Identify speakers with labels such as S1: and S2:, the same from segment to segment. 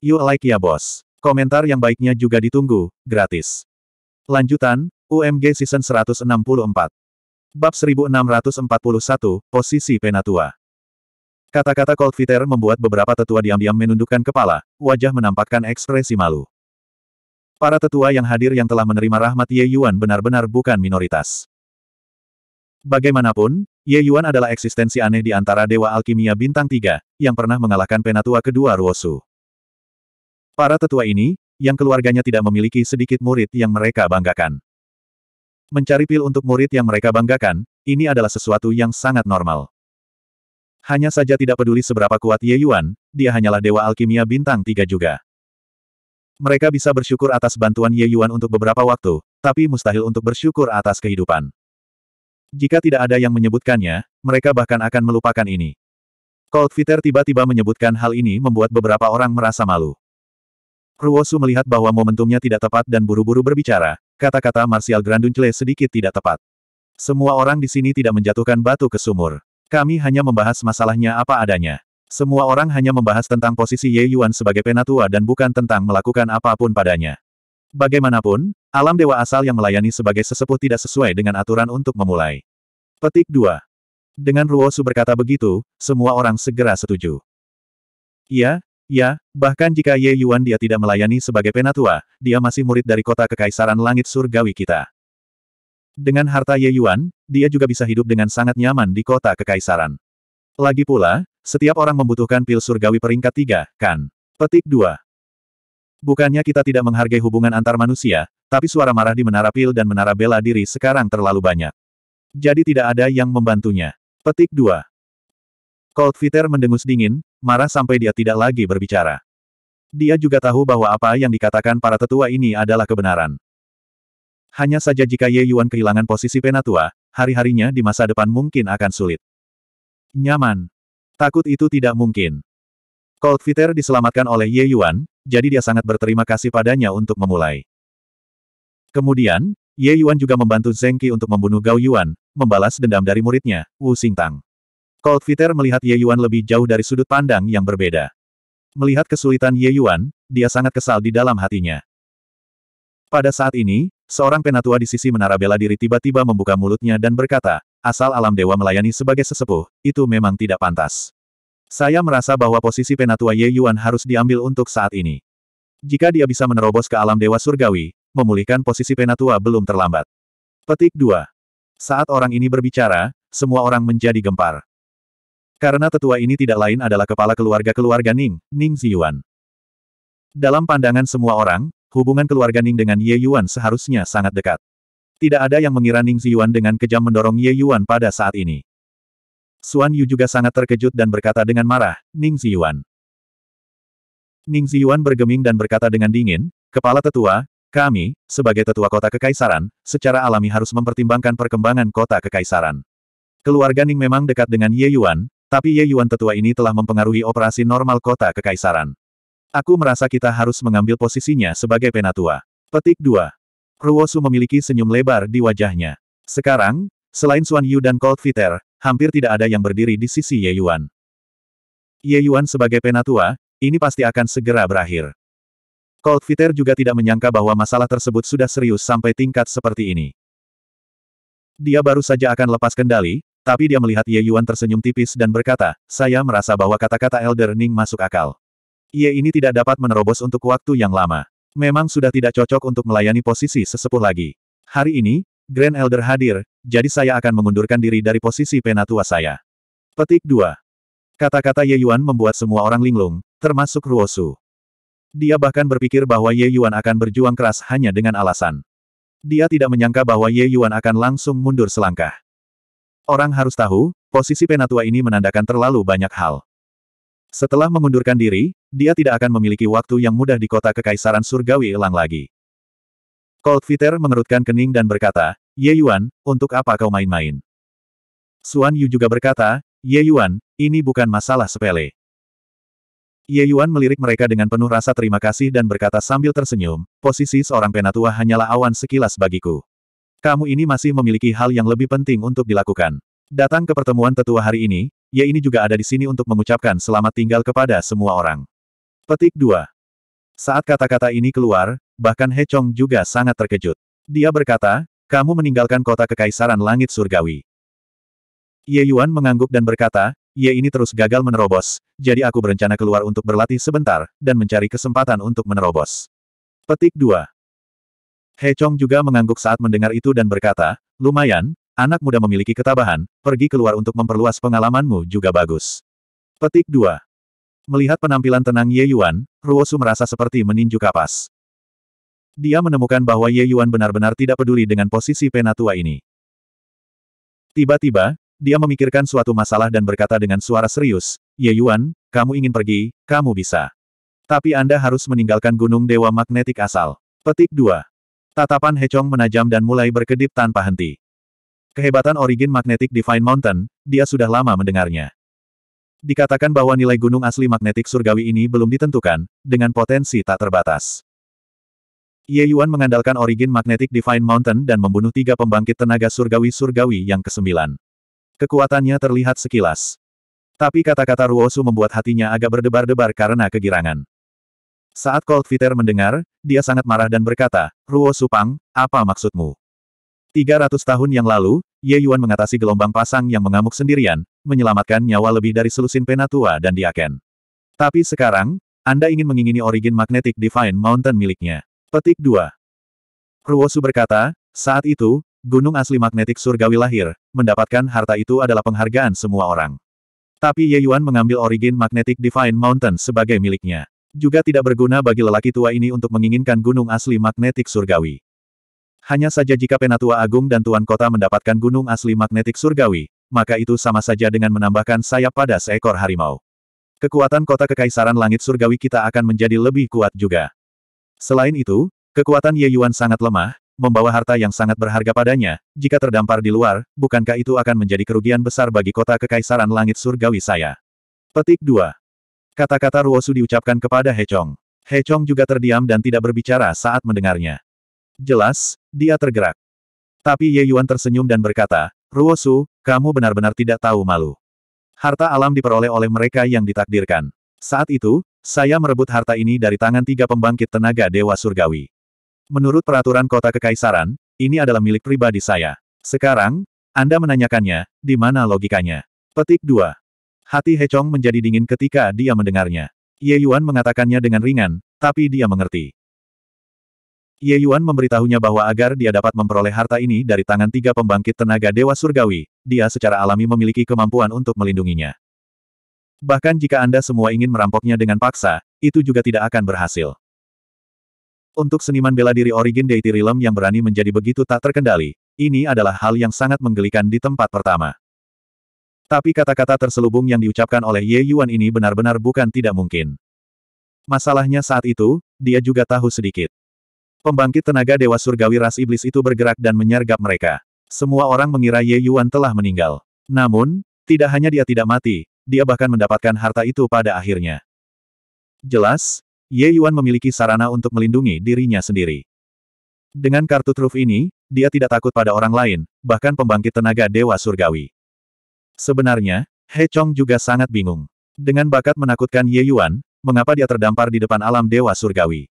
S1: You like ya bos. Komentar yang baiknya juga ditunggu, gratis. Lanjutan, UMG Season 164. Bab 1641, Posisi Penatua. Kata-kata Fitter membuat beberapa tetua diam-diam menundukkan kepala, wajah menampakkan ekspresi malu. Para tetua yang hadir yang telah menerima rahmat Ye Yuan benar-benar bukan minoritas. Bagaimanapun, Ye Yuan adalah eksistensi aneh di antara Dewa Alkimia Bintang 3, yang pernah mengalahkan Penatua kedua Ruosu. Para tetua ini, yang keluarganya tidak memiliki sedikit murid yang mereka banggakan. Mencari pil untuk murid yang mereka banggakan, ini adalah sesuatu yang sangat normal. Hanya saja tidak peduli seberapa kuat Ye Yuan, dia hanyalah dewa alkimia bintang tiga juga. Mereka bisa bersyukur atas bantuan Ye Yuan untuk beberapa waktu, tapi mustahil untuk bersyukur atas kehidupan. Jika tidak ada yang menyebutkannya, mereka bahkan akan melupakan ini. Cold Fitter tiba-tiba menyebutkan hal ini membuat beberapa orang merasa malu. Ruosu melihat bahwa momentumnya tidak tepat dan buru-buru berbicara, kata-kata Martial Granduncle sedikit tidak tepat. Semua orang di sini tidak menjatuhkan batu ke sumur. Kami hanya membahas masalahnya apa adanya. Semua orang hanya membahas tentang posisi Ye Yuan sebagai penatua dan bukan tentang melakukan apapun padanya. Bagaimanapun, alam dewa asal yang melayani sebagai sesepuh tidak sesuai dengan aturan untuk memulai. Petik 2. Dengan Ruosu berkata begitu, semua orang segera setuju. Iya, Ya, bahkan jika Ye Yuan dia tidak melayani sebagai penatua, dia masih murid dari kota kekaisaran langit surgawi kita. Dengan harta Ye Yuan, dia juga bisa hidup dengan sangat nyaman di kota kekaisaran. Lagi pula, setiap orang membutuhkan pil surgawi peringkat tiga, kan? Petik 2. Bukannya kita tidak menghargai hubungan antar manusia, tapi suara marah di menara pil dan menara bela diri sekarang terlalu banyak. Jadi tidak ada yang membantunya. Petik 2. Cold Coldfitter mendengus dingin, marah sampai dia tidak lagi berbicara. Dia juga tahu bahwa apa yang dikatakan para tetua ini adalah kebenaran. Hanya saja jika Ye Yuan kehilangan posisi penatua, hari-harinya di masa depan mungkin akan sulit. Nyaman. Takut itu tidak mungkin. Cold Coldfitter diselamatkan oleh Ye Yuan, jadi dia sangat berterima kasih padanya untuk memulai. Kemudian, Ye Yuan juga membantu Zengki untuk membunuh Gao Yuan, membalas dendam dari muridnya, Wu Xingtang. Fitter melihat Ye Yuan lebih jauh dari sudut pandang yang berbeda. Melihat kesulitan Ye Yuan, dia sangat kesal di dalam hatinya. Pada saat ini, seorang penatua di sisi menara bela diri tiba-tiba membuka mulutnya dan berkata, asal alam dewa melayani sebagai sesepuh, itu memang tidak pantas. Saya merasa bahwa posisi penatua Ye Yuan harus diambil untuk saat ini. Jika dia bisa menerobos ke alam dewa surgawi, memulihkan posisi penatua belum terlambat. Petik 2. Saat orang ini berbicara, semua orang menjadi gempar. Karena tetua ini tidak lain adalah kepala keluarga-keluarga Ning, Ning Ziyuan. Dalam pandangan semua orang, hubungan keluarga Ning dengan Ye Yuan seharusnya sangat dekat. Tidak ada yang mengira Ning Ziyuan dengan kejam mendorong Ye Yuan pada saat ini. Suan Yu juga sangat terkejut dan berkata dengan marah, Ning Ziyuan. Ning Ziyuan bergeming dan berkata dengan dingin, Kepala Tetua, kami, sebagai Tetua Kota Kekaisaran, secara alami harus mempertimbangkan perkembangan Kota Kekaisaran. Keluarga Ning memang dekat dengan Ye Yuan, tapi Ye Yuan tetua ini telah mempengaruhi operasi normal kota kekaisaran. Aku merasa kita harus mengambil posisinya sebagai penatua. Petik 2. Ruosu memiliki senyum lebar di wajahnya. Sekarang, selain Suan Yu dan Cold Fitter, hampir tidak ada yang berdiri di sisi Ye Yuan. Ye Yuan sebagai penatua, ini pasti akan segera berakhir. Cold Fitter juga tidak menyangka bahwa masalah tersebut sudah serius sampai tingkat seperti ini. Dia baru saja akan lepas kendali, tapi dia melihat Ye Yuan tersenyum tipis dan berkata, saya merasa bahwa kata-kata Elder Ning masuk akal. Ye ini tidak dapat menerobos untuk waktu yang lama. Memang sudah tidak cocok untuk melayani posisi sesepuh lagi. Hari ini, Grand Elder hadir, jadi saya akan mengundurkan diri dari posisi penatua saya. Petik 2. Kata-kata Ye Yuan membuat semua orang linglung, termasuk Ruosu. Dia bahkan berpikir bahwa Ye Yuan akan berjuang keras hanya dengan alasan. Dia tidak menyangka bahwa Ye Yuan akan langsung mundur selangkah. Orang harus tahu, posisi penatua ini menandakan terlalu banyak hal. Setelah mengundurkan diri, dia tidak akan memiliki waktu yang mudah di kota kekaisaran surgawi elang lagi. Cold Fitter mengerutkan kening dan berkata, Ye Yuan, untuk apa kau main-main? Suan Yu juga berkata, Ye Yuan, ini bukan masalah sepele. Ye Yuan melirik mereka dengan penuh rasa terima kasih dan berkata sambil tersenyum, posisi seorang penatua hanyalah awan sekilas bagiku. Kamu ini masih memiliki hal yang lebih penting untuk dilakukan. Datang ke pertemuan tetua hari ini, Ye ini juga ada di sini untuk mengucapkan selamat tinggal kepada semua orang. Petik 2. Saat kata-kata ini keluar, bahkan He Chong juga sangat terkejut. Dia berkata, kamu meninggalkan kota kekaisaran langit surgawi. Ye Yuan mengangguk dan berkata, Ye ini terus gagal menerobos, jadi aku berencana keluar untuk berlatih sebentar, dan mencari kesempatan untuk menerobos. Petik 2. He Chong juga mengangguk saat mendengar itu dan berkata, lumayan, anak muda memiliki ketabahan, pergi keluar untuk memperluas pengalamanmu juga bagus. Petik 2. Melihat penampilan tenang Ye Yuan, Ruosu merasa seperti meninju kapas. Dia menemukan bahwa Ye Yuan benar-benar tidak peduli dengan posisi penatua ini. Tiba-tiba, dia memikirkan suatu masalah dan berkata dengan suara serius, Ye Yuan, kamu ingin pergi, kamu bisa. Tapi Anda harus meninggalkan Gunung Dewa Magnetik asal. Petik 2. Tatapan Hechong menajam dan mulai berkedip tanpa henti. Kehebatan origin magnetik Divine Mountain, dia sudah lama mendengarnya. Dikatakan bahwa nilai gunung asli magnetik surgawi ini belum ditentukan, dengan potensi tak terbatas. Ye Yuan mengandalkan origin magnetik Divine Mountain dan membunuh tiga pembangkit tenaga surgawi-surgawi yang kesembilan. Kekuatannya terlihat sekilas. Tapi kata-kata Ruosu membuat hatinya agak berdebar-debar karena kegirangan. Saat Cold Fitter mendengar, dia sangat marah dan berkata, Ruo Supang, apa maksudmu? 300 tahun yang lalu, Ye Yuan mengatasi gelombang pasang yang mengamuk sendirian, menyelamatkan nyawa lebih dari selusin penatua dan diaken. Tapi sekarang, Anda ingin mengingini origin magnetic Divine Mountain miliknya. Petik 2. Ruosu berkata, saat itu, gunung asli magnetik surgawi lahir, mendapatkan harta itu adalah penghargaan semua orang. Tapi Ye Yuan mengambil origin magnetic Divine Mountain sebagai miliknya. Juga tidak berguna bagi lelaki tua ini untuk menginginkan gunung asli magnetik surgawi. Hanya saja jika Penatua Agung dan Tuan Kota mendapatkan gunung asli magnetik surgawi, maka itu sama saja dengan menambahkan sayap pada seekor harimau. Kekuatan kota kekaisaran langit surgawi kita akan menjadi lebih kuat juga. Selain itu, kekuatan Ye Yuan sangat lemah, membawa harta yang sangat berharga padanya, jika terdampar di luar, bukankah itu akan menjadi kerugian besar bagi kota kekaisaran langit surgawi saya? Petik 2. Kata-kata Ruosu diucapkan kepada Hechong. Hechong juga terdiam dan tidak berbicara saat mendengarnya. Jelas, dia tergerak. Tapi Ye Yuan tersenyum dan berkata, Ruosu, kamu benar-benar tidak tahu malu. Harta alam diperoleh oleh mereka yang ditakdirkan. Saat itu, saya merebut harta ini dari tangan tiga pembangkit tenaga Dewa Surgawi. Menurut peraturan kota Kekaisaran, ini adalah milik pribadi saya. Sekarang, Anda menanyakannya, di mana logikanya? Petik 2. Hati He Chong menjadi dingin ketika dia mendengarnya. Ye Yuan mengatakannya dengan ringan, tapi dia mengerti. Ye Yuan memberitahunya bahwa agar dia dapat memperoleh harta ini dari tangan tiga pembangkit tenaga dewa surgawi, dia secara alami memiliki kemampuan untuk melindunginya. Bahkan jika Anda semua ingin merampoknya dengan paksa, itu juga tidak akan berhasil. Untuk seniman bela diri origin Deity Realm yang berani menjadi begitu tak terkendali, ini adalah hal yang sangat menggelikan di tempat pertama. Tapi kata-kata terselubung yang diucapkan oleh Ye Yuan ini benar-benar bukan tidak mungkin. Masalahnya saat itu, dia juga tahu sedikit. Pembangkit tenaga Dewa Surgawi ras iblis itu bergerak dan menyergap mereka. Semua orang mengira Ye Yuan telah meninggal. Namun, tidak hanya dia tidak mati, dia bahkan mendapatkan harta itu pada akhirnya. Jelas, Ye Yuan memiliki sarana untuk melindungi dirinya sendiri. Dengan kartu truf ini, dia tidak takut pada orang lain, bahkan pembangkit tenaga Dewa Surgawi. Sebenarnya, He Chong juga sangat bingung. Dengan bakat menakutkan Ye Yuan, mengapa dia terdampar di depan alam dewa surgawi.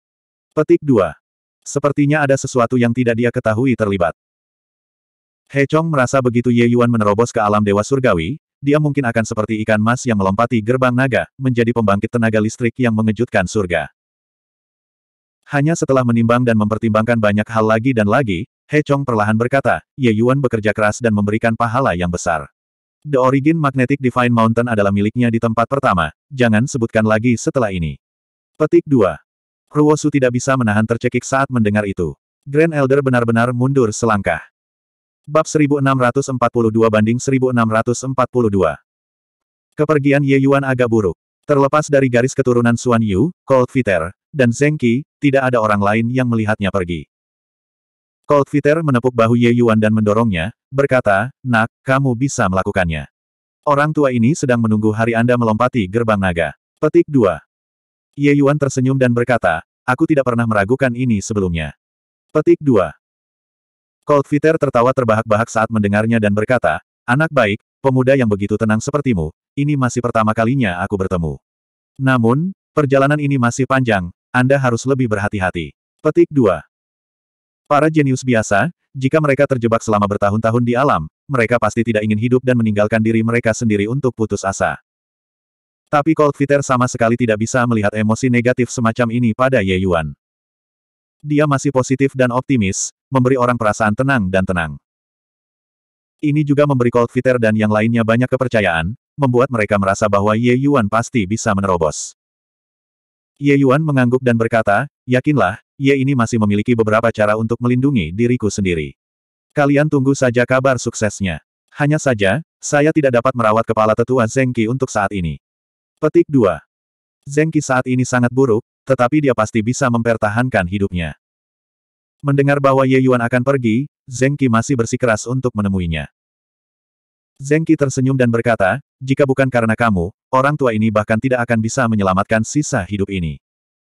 S1: Petik 2. Sepertinya ada sesuatu yang tidak dia ketahui terlibat. He Chong merasa begitu Ye Yuan menerobos ke alam dewa surgawi, dia mungkin akan seperti ikan mas yang melompati gerbang naga, menjadi pembangkit tenaga listrik yang mengejutkan surga. Hanya setelah menimbang dan mempertimbangkan banyak hal lagi dan lagi, He Chong perlahan berkata, Ye Yuan bekerja keras dan memberikan pahala yang besar. The Origin Magnetic Divine Mountain adalah miliknya di tempat pertama, jangan sebutkan lagi setelah ini. Petik 2. Ruosu tidak bisa menahan tercekik saat mendengar itu. Grand Elder benar-benar mundur selangkah. Bab 1642 banding 1642. Kepergian Ye Yuan agak buruk. Terlepas dari garis keturunan Xuan Yu, Cold Fitter, dan Zheng Qi, tidak ada orang lain yang melihatnya pergi. Cold Viter menepuk bahu Ye Yuan dan mendorongnya, berkata, Nak, kamu bisa melakukannya. Orang tua ini sedang menunggu hari Anda melompati gerbang naga. Petik 2. Ye Yuan tersenyum dan berkata, aku tidak pernah meragukan ini sebelumnya. Petik 2. Cold Viter tertawa terbahak-bahak saat mendengarnya dan berkata, Anak baik, pemuda yang begitu tenang sepertimu, ini masih pertama kalinya aku bertemu. Namun, perjalanan ini masih panjang, Anda harus lebih berhati-hati. Petik 2. Para jenius biasa, jika mereka terjebak selama bertahun-tahun di alam, mereka pasti tidak ingin hidup dan meninggalkan diri mereka sendiri untuk putus asa. Tapi Cold Fitter sama sekali tidak bisa melihat emosi negatif semacam ini pada Ye Yuan. Dia masih positif dan optimis, memberi orang perasaan tenang dan tenang. Ini juga memberi Cold Fitter dan yang lainnya banyak kepercayaan, membuat mereka merasa bahwa Ye Yuan pasti bisa menerobos. Ye Yuan mengangguk dan berkata, yakinlah, Ye ini masih memiliki beberapa cara untuk melindungi diriku sendiri. Kalian tunggu saja kabar suksesnya. Hanya saja, saya tidak dapat merawat kepala tetua Zengki untuk saat ini. Petik 2. Zengki saat ini sangat buruk, tetapi dia pasti bisa mempertahankan hidupnya. Mendengar bahwa Ye Yuan akan pergi, Zengki masih bersikeras untuk menemuinya. Zengki tersenyum dan berkata, jika bukan karena kamu, orang tua ini bahkan tidak akan bisa menyelamatkan sisa hidup ini.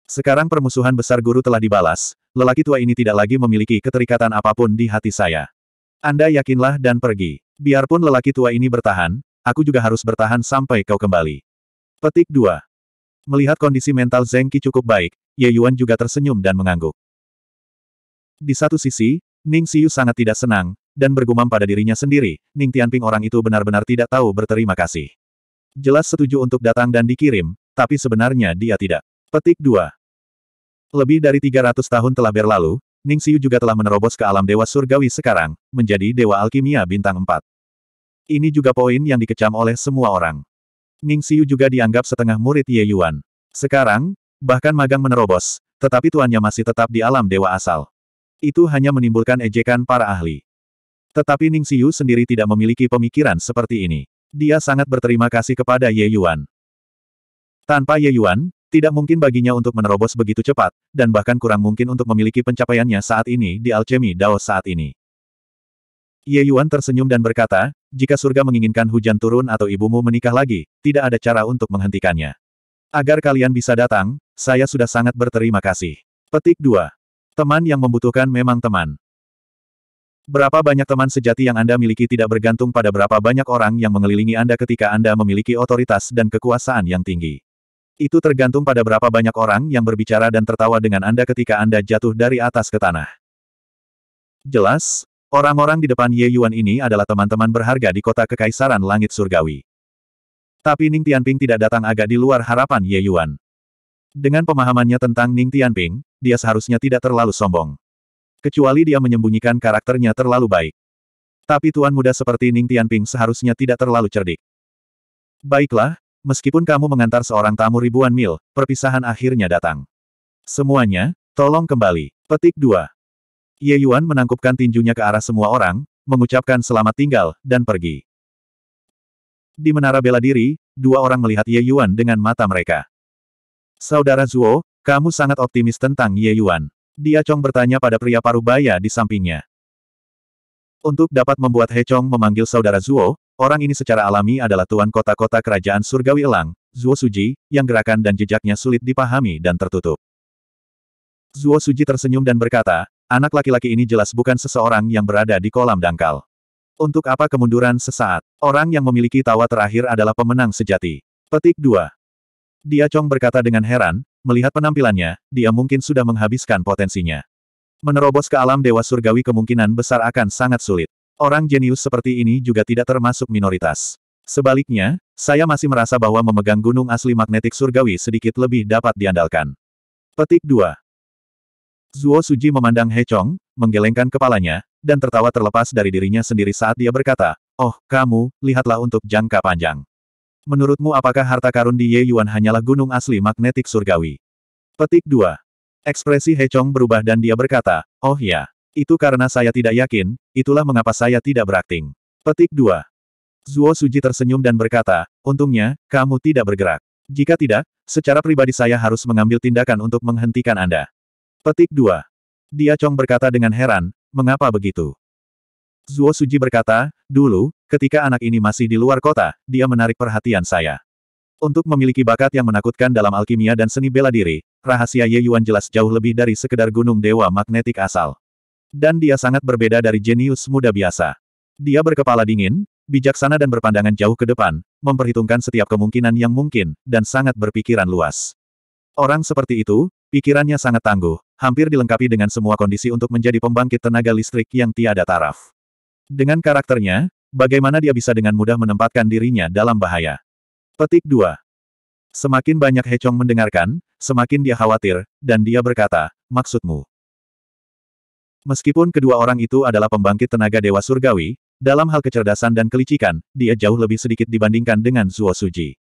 S1: Sekarang permusuhan besar guru telah dibalas, lelaki tua ini tidak lagi memiliki keterikatan apapun di hati saya. Anda yakinlah dan pergi. Biarpun lelaki tua ini bertahan, aku juga harus bertahan sampai kau kembali. Petik 2. Melihat kondisi mental Zengki cukup baik, Ye Yuan juga tersenyum dan mengangguk. Di satu sisi, Ning Xiu sangat tidak senang, dan bergumam pada dirinya sendiri, Ning Tianping orang itu benar-benar tidak tahu berterima kasih. Jelas setuju untuk datang dan dikirim, tapi sebenarnya dia tidak. Petik 2. Lebih dari 300 tahun telah berlalu, Ning Xiu juga telah menerobos ke alam dewa surgawi sekarang, menjadi dewa alkimia bintang 4. Ini juga poin yang dikecam oleh semua orang. Ning Xiu juga dianggap setengah murid Ye Yuan. Sekarang, bahkan magang menerobos, tetapi tuannya masih tetap di alam dewa asal. Itu hanya menimbulkan ejekan para ahli. Tetapi Ning Xiu sendiri tidak memiliki pemikiran seperti ini. Dia sangat berterima kasih kepada Ye Yuan. Tanpa Ye Yuan, tidak mungkin baginya untuk menerobos begitu cepat, dan bahkan kurang mungkin untuk memiliki pencapaiannya saat ini di alchemy Dao saat ini. Ye Yuan tersenyum dan berkata, jika surga menginginkan hujan turun atau ibumu menikah lagi, tidak ada cara untuk menghentikannya. Agar kalian bisa datang, saya sudah sangat berterima kasih. Petik 2. Teman yang membutuhkan memang teman. Berapa banyak teman sejati yang Anda miliki tidak bergantung pada berapa banyak orang yang mengelilingi Anda ketika Anda memiliki otoritas dan kekuasaan yang tinggi. Itu tergantung pada berapa banyak orang yang berbicara dan tertawa dengan Anda ketika Anda jatuh dari atas ke tanah. Jelas, orang-orang di depan Ye Yuan ini adalah teman-teman berharga di kota Kekaisaran Langit Surgawi. Tapi Ning Tianping tidak datang agak di luar harapan Ye Yuan. Dengan pemahamannya tentang Ning Tianping, dia seharusnya tidak terlalu sombong. Kecuali dia menyembunyikan karakternya terlalu baik. Tapi tuan muda seperti Ning Tianping seharusnya tidak terlalu cerdik. Baiklah, Meskipun kamu mengantar seorang tamu ribuan mil, perpisahan akhirnya datang. Semuanya, tolong kembali. Petik 2. Ye Yuan menangkupkan tinjunya ke arah semua orang, mengucapkan selamat tinggal, dan pergi. Di menara bela diri, dua orang melihat Ye Yuan dengan mata mereka. Saudara Zuo, kamu sangat optimis tentang Ye Yuan. Dia Chong bertanya pada pria paruh baya di sampingnya. Untuk dapat membuat He Chong memanggil saudara Zuo, Orang ini secara alami adalah tuan kota-kota kerajaan surgawi elang, Zuo Suji, yang gerakan dan jejaknya sulit dipahami dan tertutup. Zuo Suji tersenyum dan berkata, anak laki-laki ini jelas bukan seseorang yang berada di kolam dangkal. Untuk apa kemunduran sesaat? Orang yang memiliki tawa terakhir adalah pemenang sejati. Petik 2. Dia Chong berkata dengan heran, melihat penampilannya, dia mungkin sudah menghabiskan potensinya. Menerobos ke alam dewa surgawi kemungkinan besar akan sangat sulit. Orang jenius seperti ini juga tidak termasuk minoritas. Sebaliknya, saya masih merasa bahwa memegang gunung asli magnetik surgawi sedikit lebih dapat diandalkan. Petik 2. Zuo Suji memandang He Chong, menggelengkan kepalanya, dan tertawa terlepas dari dirinya sendiri saat dia berkata, Oh, kamu, lihatlah untuk jangka panjang. Menurutmu apakah harta karun di Ye Yuan hanyalah gunung asli magnetik surgawi? Petik 2. Ekspresi He Chong berubah dan dia berkata, Oh ya. Itu karena saya tidak yakin, itulah mengapa saya tidak berakting. Petik 2. Zuo Suji tersenyum dan berkata, untungnya, kamu tidak bergerak. Jika tidak, secara pribadi saya harus mengambil tindakan untuk menghentikan Anda. Petik 2. Dia Chong berkata dengan heran, mengapa begitu? Zuo Suji berkata, dulu, ketika anak ini masih di luar kota, dia menarik perhatian saya. Untuk memiliki bakat yang menakutkan dalam alkimia dan seni bela diri, rahasia Ye Yuan jelas jauh lebih dari sekedar gunung dewa magnetik asal. Dan dia sangat berbeda dari jenius muda biasa. Dia berkepala dingin, bijaksana dan berpandangan jauh ke depan, memperhitungkan setiap kemungkinan yang mungkin, dan sangat berpikiran luas. Orang seperti itu, pikirannya sangat tangguh, hampir dilengkapi dengan semua kondisi untuk menjadi pembangkit tenaga listrik yang tiada taraf. Dengan karakternya, bagaimana dia bisa dengan mudah menempatkan dirinya dalam bahaya. Petik 2. Semakin banyak Hechong mendengarkan, semakin dia khawatir, dan dia berkata, maksudmu. Meskipun kedua orang itu adalah pembangkit tenaga dewa surgawi, dalam hal kecerdasan dan kelicikan, dia jauh lebih sedikit dibandingkan dengan Zuo Suji.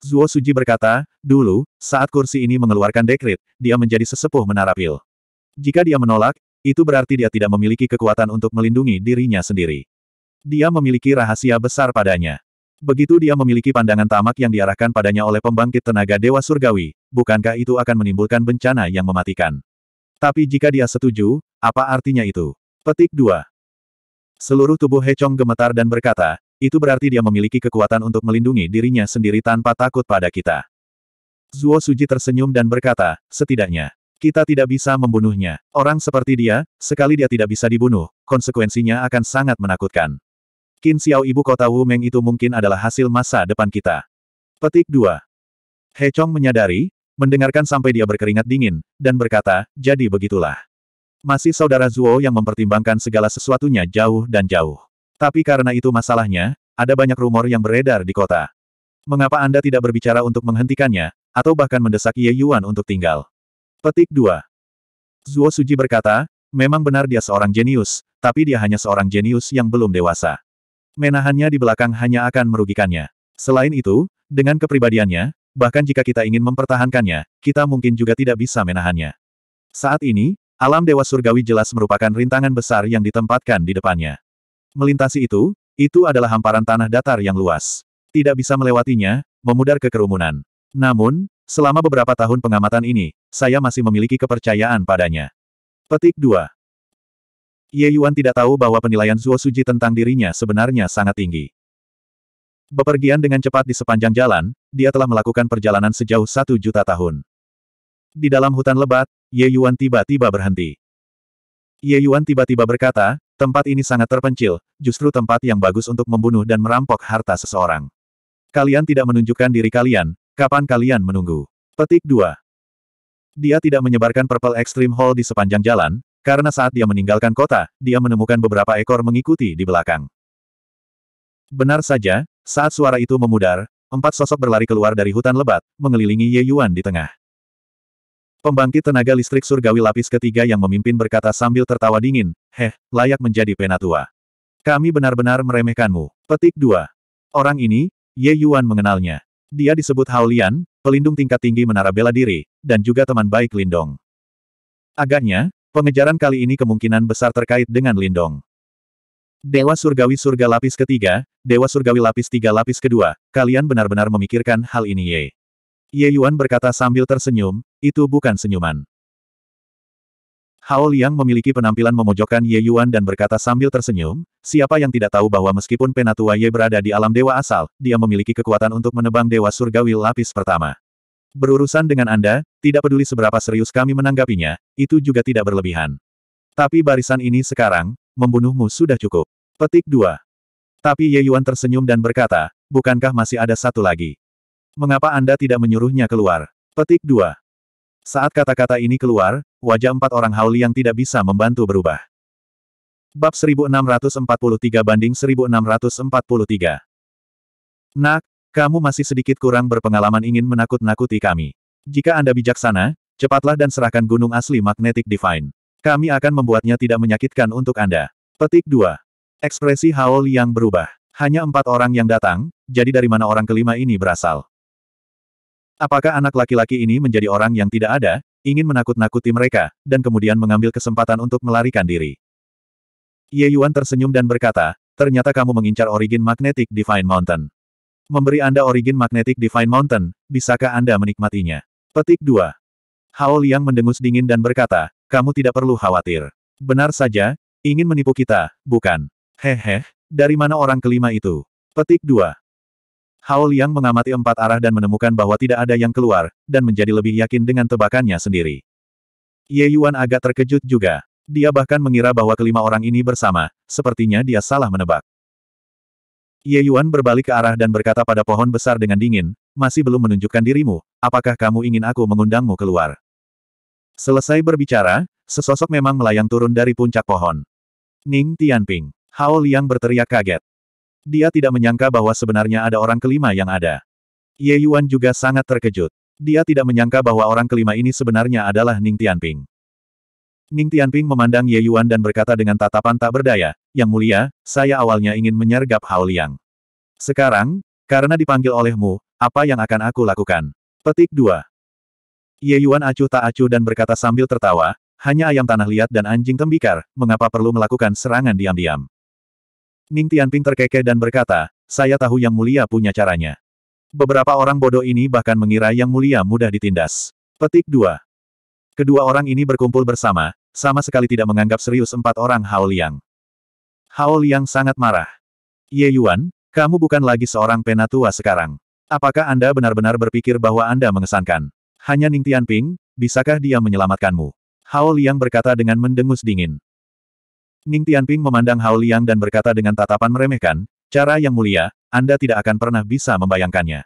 S1: Zuo Suji berkata, dulu, saat kursi ini mengeluarkan dekrit, dia menjadi sesepuh menara pil. Jika dia menolak, itu berarti dia tidak memiliki kekuatan untuk melindungi dirinya sendiri. Dia memiliki rahasia besar padanya. Begitu dia memiliki pandangan tamak yang diarahkan padanya oleh pembangkit tenaga dewa surgawi, bukankah itu akan menimbulkan bencana yang mematikan? Tapi jika dia setuju, apa artinya itu? Petik 2. Seluruh tubuh Hechong gemetar dan berkata, itu berarti dia memiliki kekuatan untuk melindungi dirinya sendiri tanpa takut pada kita. Zuo Suji tersenyum dan berkata, setidaknya, kita tidak bisa membunuhnya. Orang seperti dia, sekali dia tidak bisa dibunuh, konsekuensinya akan sangat menakutkan. Qin Xiao ibu kota Wu Meng itu mungkin adalah hasil masa depan kita. Petik 2. He Chong menyadari, mendengarkan sampai dia berkeringat dingin, dan berkata, jadi begitulah. Masih saudara Zuo yang mempertimbangkan segala sesuatunya jauh dan jauh. Tapi karena itu masalahnya, ada banyak rumor yang beredar di kota. Mengapa Anda tidak berbicara untuk menghentikannya, atau bahkan mendesak Ye Yuan untuk tinggal? Petik 2. Zuo Suji berkata, memang benar dia seorang jenius, tapi dia hanya seorang jenius yang belum dewasa. Menahannya di belakang hanya akan merugikannya. Selain itu, dengan kepribadiannya, bahkan jika kita ingin mempertahankannya, kita mungkin juga tidak bisa menahannya. Saat ini, alam dewa surgawi jelas merupakan rintangan besar yang ditempatkan di depannya. Melintasi itu, itu adalah hamparan tanah datar yang luas. Tidak bisa melewatinya, memudar ke kerumunan. Namun, selama beberapa tahun pengamatan ini, saya masih memiliki kepercayaan padanya. Petik 2. Ye Yuan tidak tahu bahwa penilaian Zuo Suji tentang dirinya sebenarnya sangat tinggi. Bepergian dengan cepat di sepanjang jalan, dia telah melakukan perjalanan sejauh satu juta tahun. Di dalam hutan lebat, Ye Yuan tiba-tiba berhenti. Ye Yuan tiba-tiba berkata, tempat ini sangat terpencil, justru tempat yang bagus untuk membunuh dan merampok harta seseorang. Kalian tidak menunjukkan diri kalian, kapan kalian menunggu? Petik 2. Dia tidak menyebarkan Purple Extreme Hall di sepanjang jalan, karena saat dia meninggalkan kota, dia menemukan beberapa ekor mengikuti di belakang. Benar saja, saat suara itu memudar, empat sosok berlari keluar dari hutan lebat, mengelilingi Ye Yuan di tengah. Pembangkit tenaga listrik surgawi lapis ketiga yang memimpin berkata sambil tertawa dingin, Heh, layak menjadi penatua. Kami benar-benar meremehkanmu. Petik 2. Orang ini, Ye Yuan mengenalnya. Dia disebut Haolian, pelindung tingkat tinggi menara bela diri, dan juga teman baik Lindong. Agaknya, pengejaran kali ini kemungkinan besar terkait dengan Lindong. Dewa Surgawi Surga Lapis Ketiga, Dewa Surgawi Lapis Tiga Lapis Kedua, kalian benar-benar memikirkan hal ini Ye. Ye Yuan berkata sambil tersenyum, itu bukan senyuman. Hao Liang memiliki penampilan memojokkan Ye Yuan dan berkata sambil tersenyum, siapa yang tidak tahu bahwa meskipun Penatua Ye berada di alam dewa asal, dia memiliki kekuatan untuk menebang dewa surgawi lapis pertama. Berurusan dengan Anda, tidak peduli seberapa serius kami menanggapinya, itu juga tidak berlebihan. Tapi barisan ini sekarang, membunuhmu sudah cukup. Petik 2. Tapi Ye Yuan tersenyum dan berkata, bukankah masih ada satu lagi? Mengapa Anda tidak menyuruhnya keluar? Petik 2. Saat kata-kata ini keluar, wajah empat orang Hauli yang tidak bisa membantu berubah. Bab 1643 banding 1643. Nak, kamu masih sedikit kurang berpengalaman ingin menakut-nakuti kami. Jika Anda bijaksana, cepatlah dan serahkan gunung asli magnetic divine. Kami akan membuatnya tidak menyakitkan untuk Anda. Petik 2. Ekspresi Hao yang berubah. Hanya empat orang yang datang, jadi dari mana orang kelima ini berasal? Apakah anak laki-laki ini menjadi orang yang tidak ada, ingin menakut-nakuti mereka, dan kemudian mengambil kesempatan untuk melarikan diri? Ye Yuan tersenyum dan berkata, ternyata kamu mengincar origin magnetic Divine Mountain. Memberi Anda origin magnetic Divine Mountain, bisakah Anda menikmatinya? Petik 2. Hao Liang mendengus dingin dan berkata, kamu tidak perlu khawatir. Benar saja, ingin menipu kita, bukan? Hehe, dari mana orang kelima itu? Petik 2. Hao Liang mengamati empat arah dan menemukan bahwa tidak ada yang keluar, dan menjadi lebih yakin dengan tebakannya sendiri. Ye Yuan agak terkejut juga. Dia bahkan mengira bahwa kelima orang ini bersama, sepertinya dia salah menebak. Ye Yuan berbalik ke arah dan berkata pada pohon besar dengan dingin, masih belum menunjukkan dirimu, apakah kamu ingin aku mengundangmu keluar? Selesai berbicara, sesosok memang melayang turun dari puncak pohon. Ning Tianping. Hao Liang berteriak kaget. Dia tidak menyangka bahwa sebenarnya ada orang kelima yang ada. Ye Yuan juga sangat terkejut. Dia tidak menyangka bahwa orang kelima ini sebenarnya adalah Ning Tianping. Ning Tianping memandang Ye Yuan dan berkata dengan tatapan tak berdaya, Yang mulia, saya awalnya ingin menyergap Hao Liang. Sekarang, karena dipanggil olehmu, apa yang akan aku lakukan? Petik 2. Ye Yuan acuh tak acuh dan berkata sambil tertawa, hanya ayam tanah liat dan anjing tembikar, mengapa perlu melakukan serangan diam-diam? Ning Tianping terkekeh dan berkata, saya tahu yang mulia punya caranya. Beberapa orang bodoh ini bahkan mengira yang mulia mudah ditindas. Petik 2. Kedua orang ini berkumpul bersama, sama sekali tidak menganggap serius empat orang Hao Liang. Hao Liang sangat marah. Ye Yuan, kamu bukan lagi seorang penatua sekarang. Apakah Anda benar-benar berpikir bahwa Anda mengesankan? Hanya Ning Tianping, bisakah dia menyelamatkanmu? Hao Liang berkata dengan mendengus dingin. Ning Tianping memandang Hao Liang dan berkata dengan tatapan meremehkan, cara yang mulia, Anda tidak akan pernah bisa membayangkannya.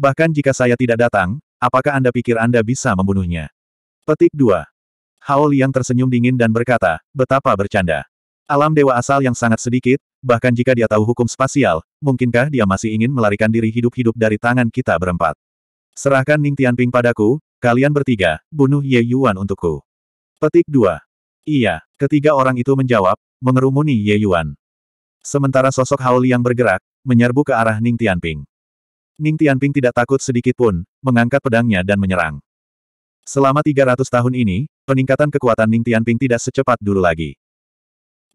S1: Bahkan jika saya tidak datang, apakah Anda pikir Anda bisa membunuhnya? Petik 2. Hao Liang tersenyum dingin dan berkata, betapa bercanda. Alam dewa asal yang sangat sedikit, bahkan jika dia tahu hukum spasial, mungkinkah dia masih ingin melarikan diri hidup-hidup dari tangan kita berempat? Serahkan Ning Tianping padaku, kalian bertiga, bunuh Ye Yuan untukku. Petik 2. Iya, ketiga orang itu menjawab, mengerumuni Ye Yuan. Sementara sosok Haoli yang bergerak, menyerbu ke arah Ning Tianping. Ning Tianping tidak takut sedikit pun, mengangkat pedangnya dan menyerang. Selama 300 tahun ini, peningkatan kekuatan Ning Tianping tidak secepat dulu lagi.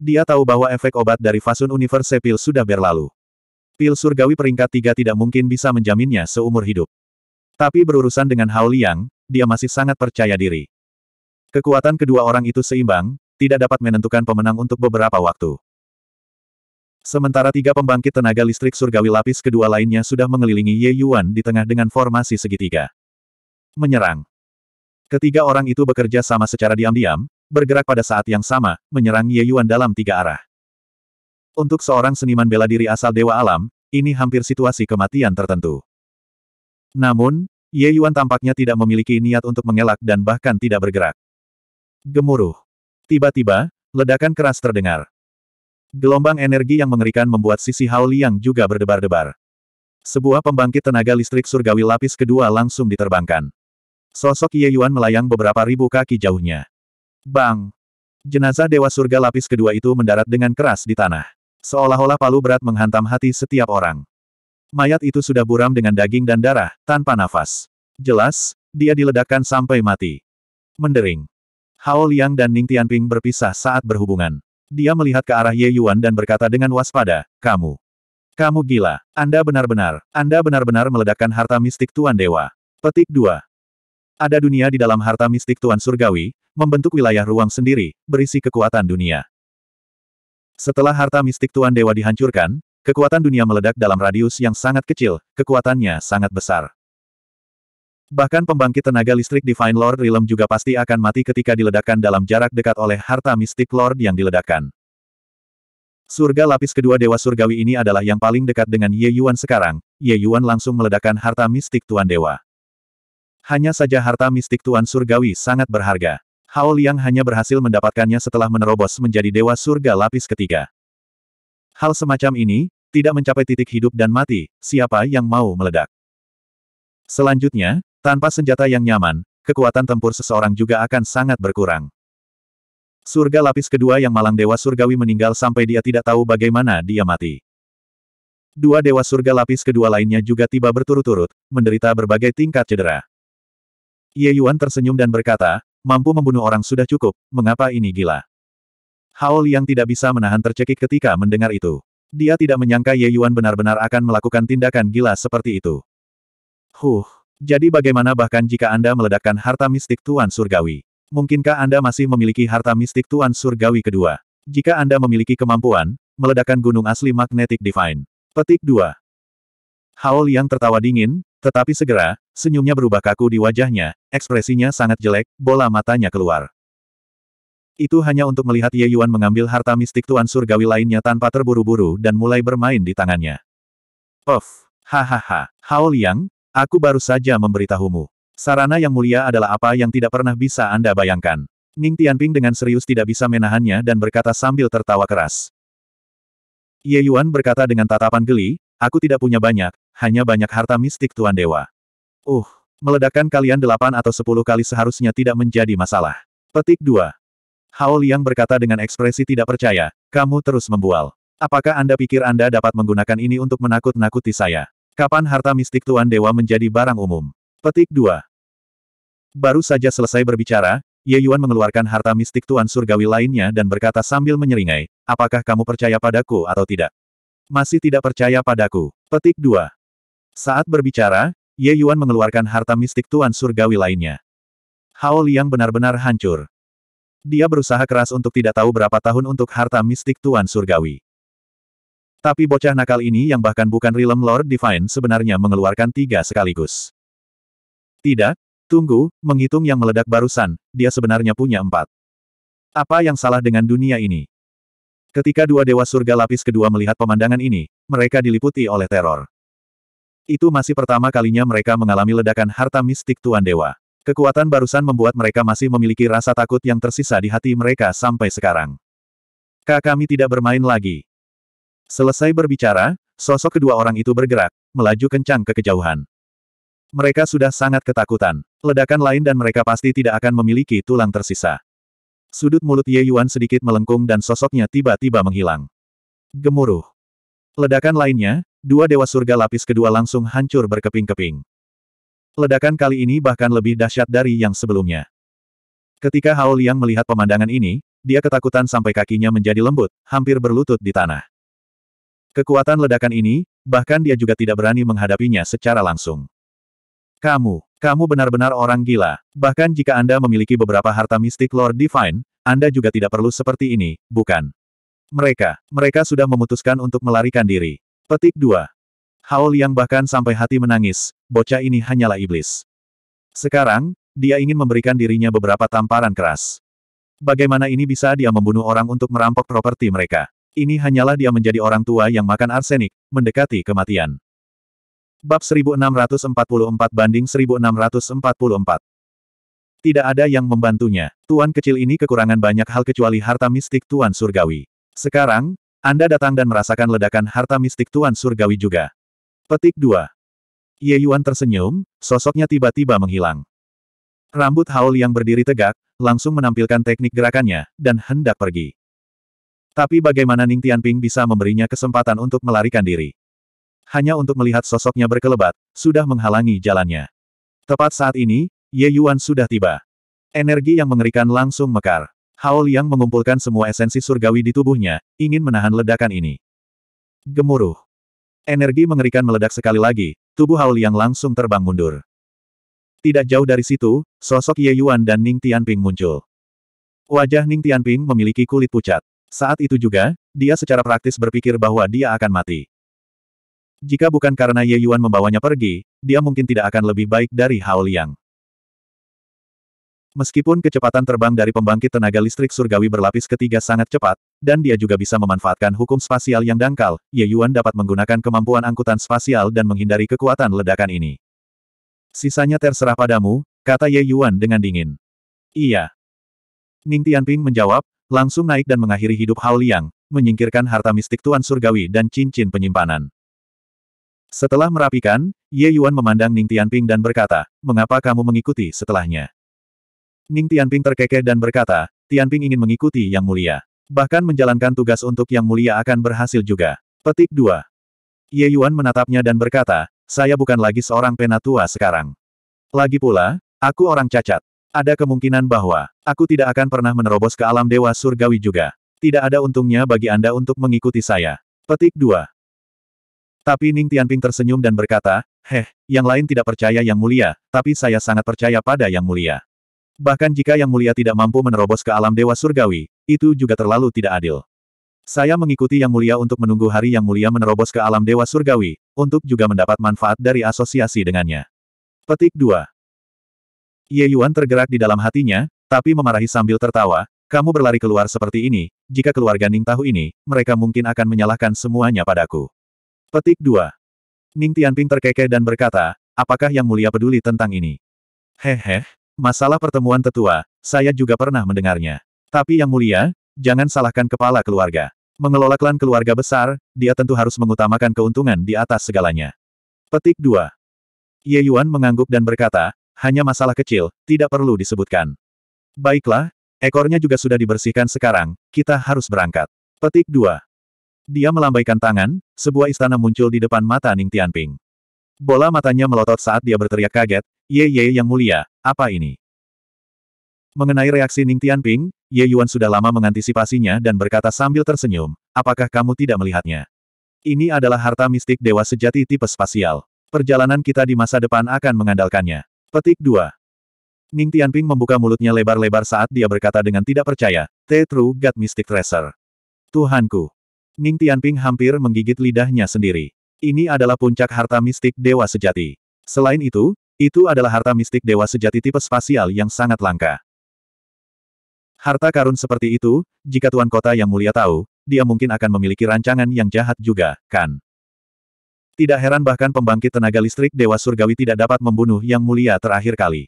S1: Dia tahu bahwa efek obat dari Fasun Universe Pil sudah berlalu. Pil surgawi peringkat tiga tidak mungkin bisa menjaminnya seumur hidup. Tapi berurusan dengan Hao Liang, dia masih sangat percaya diri. Kekuatan kedua orang itu seimbang, tidak dapat menentukan pemenang untuk beberapa waktu. Sementara tiga pembangkit tenaga listrik surgawi lapis kedua lainnya sudah mengelilingi Ye Yuan di tengah dengan formasi segitiga. Menyerang. Ketiga orang itu bekerja sama secara diam-diam, bergerak pada saat yang sama, menyerang Ye Yuan dalam tiga arah. Untuk seorang seniman bela diri asal Dewa Alam, ini hampir situasi kematian tertentu. Namun, Ye Yuan tampaknya tidak memiliki niat untuk mengelak dan bahkan tidak bergerak. Gemuruh. Tiba-tiba, ledakan keras terdengar. Gelombang energi yang mengerikan membuat sisi Hao Liang juga berdebar-debar. Sebuah pembangkit tenaga listrik surgawi lapis kedua langsung diterbangkan. Sosok Ye Yuan melayang beberapa ribu kaki jauhnya. Bang! Jenazah Dewa Surga Lapis kedua itu mendarat dengan keras di tanah. Seolah-olah palu berat menghantam hati setiap orang. Mayat itu sudah buram dengan daging dan darah, tanpa nafas. Jelas, dia diledakkan sampai mati. Mendering. Hao Liang dan Ning Tianping berpisah saat berhubungan. Dia melihat ke arah Ye Yuan dan berkata dengan waspada, kamu. Kamu gila. Anda benar-benar, Anda benar-benar meledakkan harta mistik Tuan Dewa. Petik 2. Ada dunia di dalam harta mistik Tuan Surgawi, membentuk wilayah ruang sendiri, berisi kekuatan dunia. Setelah harta mistik Tuan Dewa dihancurkan, Kekuatan dunia meledak dalam radius yang sangat kecil, kekuatannya sangat besar. Bahkan pembangkit tenaga listrik Divine Lord Realm juga pasti akan mati ketika diledakkan dalam jarak dekat oleh harta mistik Lord yang diledakkan. Surga lapis kedua Dewa Surgawi ini adalah yang paling dekat dengan Ye Yuan sekarang, Ye Yuan langsung meledakkan harta mistik Tuan Dewa. Hanya saja harta mistik Tuan Surgawi sangat berharga. Hao Liang hanya berhasil mendapatkannya setelah menerobos menjadi Dewa Surga Lapis ketiga. Hal semacam ini, tidak mencapai titik hidup dan mati, siapa yang mau meledak. Selanjutnya, tanpa senjata yang nyaman, kekuatan tempur seseorang juga akan sangat berkurang. Surga lapis kedua yang malang dewa surgawi meninggal sampai dia tidak tahu bagaimana dia mati. Dua dewa surga lapis kedua lainnya juga tiba berturut-turut, menderita berbagai tingkat cedera. Ye Yuan tersenyum dan berkata, mampu membunuh orang sudah cukup, mengapa ini gila? Hao yang tidak bisa menahan tercekik ketika mendengar itu. Dia tidak menyangka Ye Yuan benar-benar akan melakukan tindakan gila seperti itu. Huh, jadi bagaimana bahkan jika Anda meledakkan harta mistik Tuan Surgawi? Mungkinkah Anda masih memiliki harta mistik Tuan Surgawi kedua? Jika Anda memiliki kemampuan, meledakkan gunung asli magnetic divine. Petik 2. Hao Liang tertawa dingin, tetapi segera, senyumnya berubah kaku di wajahnya, ekspresinya sangat jelek, bola matanya keluar. Itu hanya untuk melihat Ye Yuan mengambil harta mistik Tuan Surgawi lainnya tanpa terburu-buru dan mulai bermain di tangannya. Of, hahaha, Hao Liang, aku baru saja memberitahumu. Sarana yang mulia adalah apa yang tidak pernah bisa Anda bayangkan. Ning Tianping dengan serius tidak bisa menahannya dan berkata sambil tertawa keras. Ye Yuan berkata dengan tatapan geli, aku tidak punya banyak, hanya banyak harta mistik Tuan Dewa. Uh, meledakkan kalian delapan atau sepuluh kali seharusnya tidak menjadi masalah. Petik 2. Hao Liang berkata dengan ekspresi tidak percaya, kamu terus membual. Apakah Anda pikir Anda dapat menggunakan ini untuk menakut-nakuti saya? Kapan harta mistik Tuan Dewa menjadi barang umum? Petik 2. Baru saja selesai berbicara, Ye Yuan mengeluarkan harta mistik Tuan Surgawi lainnya dan berkata sambil menyeringai, apakah kamu percaya padaku atau tidak? Masih tidak percaya padaku. Petik 2. Saat berbicara, Ye Yuan mengeluarkan harta mistik Tuan Surgawi lainnya. Hao Liang benar-benar hancur. Dia berusaha keras untuk tidak tahu berapa tahun untuk harta mistik Tuan Surgawi. Tapi bocah nakal ini yang bahkan bukan Realm Lord Divine sebenarnya mengeluarkan tiga sekaligus. Tidak, tunggu, menghitung yang meledak barusan, dia sebenarnya punya empat. Apa yang salah dengan dunia ini? Ketika dua dewa surga lapis kedua melihat pemandangan ini, mereka diliputi oleh teror. Itu masih pertama kalinya mereka mengalami ledakan harta mistik Tuan Dewa. Kekuatan barusan membuat mereka masih memiliki rasa takut yang tersisa di hati mereka sampai sekarang. Kak kami tidak bermain lagi. Selesai berbicara, sosok kedua orang itu bergerak, melaju kencang ke kejauhan. Mereka sudah sangat ketakutan. Ledakan lain dan mereka pasti tidak akan memiliki tulang tersisa. Sudut mulut Ye Yuan sedikit melengkung dan sosoknya tiba-tiba menghilang. Gemuruh. Ledakan lainnya, dua dewa surga lapis kedua langsung hancur berkeping-keping. Ledakan kali ini bahkan lebih dahsyat dari yang sebelumnya. Ketika Hao Liang melihat pemandangan ini, dia ketakutan sampai kakinya menjadi lembut, hampir berlutut di tanah. Kekuatan ledakan ini, bahkan dia juga tidak berani menghadapinya secara langsung. Kamu, kamu benar-benar orang gila. Bahkan jika Anda memiliki beberapa harta mistik Lord Divine, Anda juga tidak perlu seperti ini, bukan? Mereka, mereka sudah memutuskan untuk melarikan diri. Petik 2. Hao yang bahkan sampai hati menangis, bocah ini hanyalah iblis. Sekarang, dia ingin memberikan dirinya beberapa tamparan keras. Bagaimana ini bisa dia membunuh orang untuk merampok properti mereka? Ini hanyalah dia menjadi orang tua yang makan arsenik, mendekati kematian. Bab 1644 banding 1644 Tidak ada yang membantunya. Tuan kecil ini kekurangan banyak hal kecuali harta mistik Tuan Surgawi. Sekarang, Anda datang dan merasakan ledakan harta mistik Tuan Surgawi juga. Petik 2. Ye Yuan tersenyum, sosoknya tiba-tiba menghilang. Rambut Haul yang berdiri tegak, langsung menampilkan teknik gerakannya, dan hendak pergi. Tapi bagaimana Ning Tianping bisa memberinya kesempatan untuk melarikan diri? Hanya untuk melihat sosoknya berkelebat, sudah menghalangi jalannya. Tepat saat ini, Ye Yuan sudah tiba. Energi yang mengerikan langsung mekar. Haul yang mengumpulkan semua esensi surgawi di tubuhnya, ingin menahan ledakan ini. Gemuruh. Energi mengerikan meledak sekali lagi, tubuh yang langsung terbang mundur. Tidak jauh dari situ, sosok Ye Yuan dan Ning Tianping muncul. Wajah Ning Tianping memiliki kulit pucat. Saat itu juga, dia secara praktis berpikir bahwa dia akan mati. Jika bukan karena Ye Yuan membawanya pergi, dia mungkin tidak akan lebih baik dari Yang. Meskipun kecepatan terbang dari pembangkit tenaga listrik surgawi berlapis ketiga sangat cepat, dan dia juga bisa memanfaatkan hukum spasial yang dangkal, Ye Yuan dapat menggunakan kemampuan angkutan spasial dan menghindari kekuatan ledakan ini. Sisanya terserah padamu, kata Ye Yuan dengan dingin. Iya. Ning Tianping menjawab, langsung naik dan mengakhiri hidup Hao Liang, menyingkirkan harta mistik Tuan Surgawi dan cincin penyimpanan. Setelah merapikan, Ye Yuan memandang Ning Tianping dan berkata, mengapa kamu mengikuti setelahnya? Ning Tianping terkekeh dan berkata, Tianping ingin mengikuti Yang Mulia. Bahkan menjalankan tugas untuk yang mulia akan berhasil juga. Petik 2. Ye Yuan menatapnya dan berkata, saya bukan lagi seorang penatua sekarang. Lagi pula, aku orang cacat. Ada kemungkinan bahwa, aku tidak akan pernah menerobos ke alam dewa surgawi juga. Tidak ada untungnya bagi Anda untuk mengikuti saya. Petik 2. Tapi Ning Tianping tersenyum dan berkata, Heh, yang lain tidak percaya yang mulia, tapi saya sangat percaya pada yang mulia. Bahkan jika yang mulia tidak mampu menerobos ke alam dewa surgawi, itu juga terlalu tidak adil. Saya mengikuti Yang Mulia untuk menunggu hari Yang Mulia menerobos ke alam Dewa Surgawi, untuk juga mendapat manfaat dari asosiasi dengannya. Petik 2 Ye Yuan tergerak di dalam hatinya, tapi memarahi sambil tertawa, kamu berlari keluar seperti ini, jika keluarga Ning tahu ini, mereka mungkin akan menyalahkan semuanya padaku. Petik 2 Ning Tianping terkekeh dan berkata, apakah Yang Mulia peduli tentang ini? Hehe, masalah pertemuan tetua, saya juga pernah mendengarnya. Tapi yang mulia, jangan salahkan kepala keluarga. Mengelola klan keluarga besar, dia tentu harus mengutamakan keuntungan di atas segalanya. Petik 2. Ye Yuan mengangguk dan berkata, hanya masalah kecil, tidak perlu disebutkan. Baiklah, ekornya juga sudah dibersihkan sekarang, kita harus berangkat. Petik 2. Dia melambaikan tangan, sebuah istana muncul di depan mata Ning Tianping. Bola matanya melotot saat dia berteriak kaget, Ye Ye yang mulia, apa ini? Mengenai reaksi Ning Tianping, Ye Yuan sudah lama mengantisipasinya dan berkata sambil tersenyum, apakah kamu tidak melihatnya? Ini adalah harta mistik dewa sejati tipe spasial. Perjalanan kita di masa depan akan mengandalkannya. Petik 2. Ning Tianping membuka mulutnya lebar-lebar saat dia berkata dengan tidak percaya, The True God Mystic Tracer. Tuhanku. Ning Tianping hampir menggigit lidahnya sendiri. Ini adalah puncak harta mistik dewa sejati. Selain itu, itu adalah harta mistik dewa sejati tipe spasial yang sangat langka. Harta karun seperti itu, jika Tuan Kota yang mulia tahu, dia mungkin akan memiliki rancangan yang jahat juga, kan? Tidak heran bahkan pembangkit tenaga listrik Dewa Surgawi tidak dapat membunuh yang mulia terakhir kali.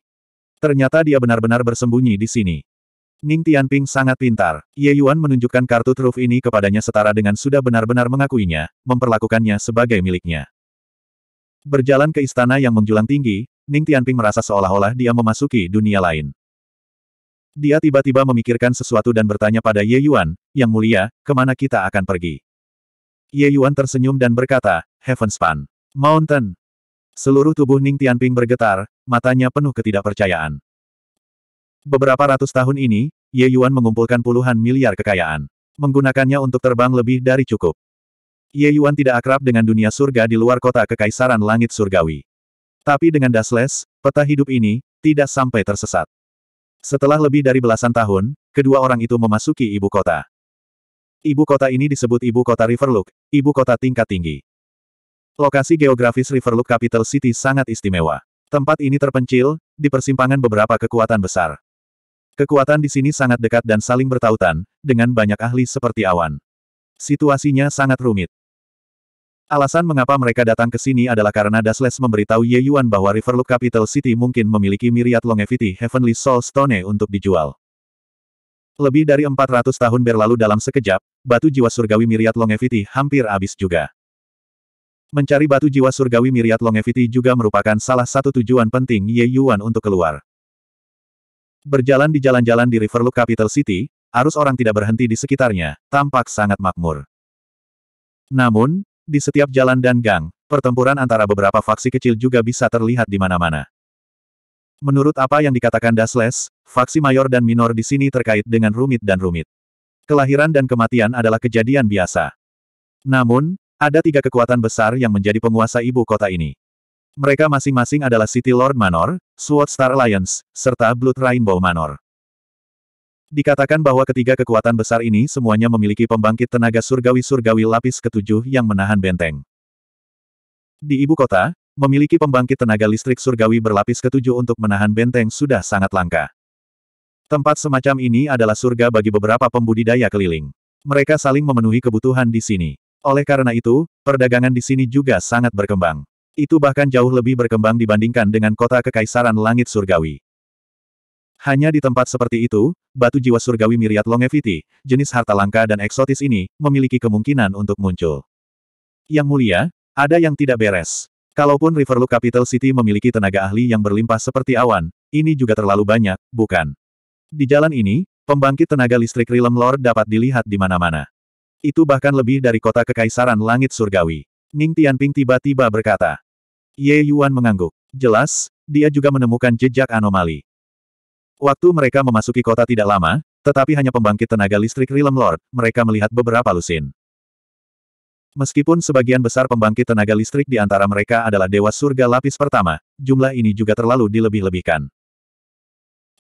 S1: Ternyata dia benar-benar bersembunyi di sini. Ning Tianping sangat pintar. Ye Yuan menunjukkan kartu truf ini kepadanya setara dengan sudah benar-benar mengakuinya, memperlakukannya sebagai miliknya. Berjalan ke istana yang menjulang tinggi, Ning Tianping merasa seolah-olah dia memasuki dunia lain. Dia tiba-tiba memikirkan sesuatu dan bertanya pada Ye Yuan, Yang mulia, kemana kita akan pergi? Ye Yuan tersenyum dan berkata, Heaven Span Mountain. Seluruh tubuh Ning Tianping bergetar, matanya penuh ketidakpercayaan. Beberapa ratus tahun ini, Ye Yuan mengumpulkan puluhan miliar kekayaan. Menggunakannya untuk terbang lebih dari cukup. Ye Yuan tidak akrab dengan dunia surga di luar kota kekaisaran langit surgawi. Tapi dengan Dasles, peta hidup ini, tidak sampai tersesat. Setelah lebih dari belasan tahun, kedua orang itu memasuki ibu kota. Ibu kota ini disebut ibu kota Riverlook, ibu kota tingkat tinggi. Lokasi geografis Riverlook Capital City sangat istimewa. Tempat ini terpencil, di persimpangan beberapa kekuatan besar. Kekuatan di sini sangat dekat dan saling bertautan, dengan banyak ahli seperti awan. Situasinya sangat rumit. Alasan mengapa mereka datang ke sini adalah karena Dasles memberitahu Ye Yuan bahwa Riverloop Capital City mungkin memiliki Myriad Longevity Heavenly Soul Stone untuk dijual. Lebih dari 400 tahun berlalu dalam sekejap, batu jiwa surgawi Myriad Longevity hampir habis juga. Mencari batu jiwa surgawi Myriad Longevity juga merupakan salah satu tujuan penting Ye Yuan untuk keluar. Berjalan di jalan-jalan di Riverloop Capital City, arus orang tidak berhenti di sekitarnya, tampak sangat makmur. Namun, di setiap jalan dan gang, pertempuran antara beberapa faksi kecil juga bisa terlihat di mana-mana. Menurut apa yang dikatakan Dasles, faksi mayor dan minor di sini terkait dengan rumit dan rumit. Kelahiran dan kematian adalah kejadian biasa. Namun, ada tiga kekuatan besar yang menjadi penguasa ibu kota ini. Mereka masing-masing adalah City Lord Manor, Sword Star Alliance, serta Blood Rainbow Manor. Dikatakan bahwa ketiga kekuatan besar ini semuanya memiliki pembangkit tenaga surgawi-surgawi lapis ketujuh yang menahan benteng. Di ibu kota, memiliki pembangkit tenaga listrik surgawi berlapis ketujuh untuk menahan benteng sudah sangat langka. Tempat semacam ini adalah surga bagi beberapa pembudidaya keliling. Mereka saling memenuhi kebutuhan di sini. Oleh karena itu, perdagangan di sini juga sangat berkembang. Itu bahkan jauh lebih berkembang dibandingkan dengan kota kekaisaran langit surgawi. Hanya di tempat seperti itu, batu jiwa surgawi miriat longevity, jenis harta langka dan eksotis ini, memiliki kemungkinan untuk muncul. Yang mulia, ada yang tidak beres. Kalaupun Riverlook Capital City memiliki tenaga ahli yang berlimpah seperti awan, ini juga terlalu banyak, bukan? Di jalan ini, pembangkit tenaga listrik Realm Lord dapat dilihat di mana-mana. Itu bahkan lebih dari kota kekaisaran langit surgawi. Ning Tianping tiba-tiba berkata. Ye Yuan mengangguk. Jelas, dia juga menemukan jejak anomali. Waktu mereka memasuki kota tidak lama, tetapi hanya pembangkit tenaga listrik Realm Lord, mereka melihat beberapa lusin. Meskipun sebagian besar pembangkit tenaga listrik di antara mereka adalah dewa surga lapis pertama, jumlah ini juga terlalu dilebih-lebihkan.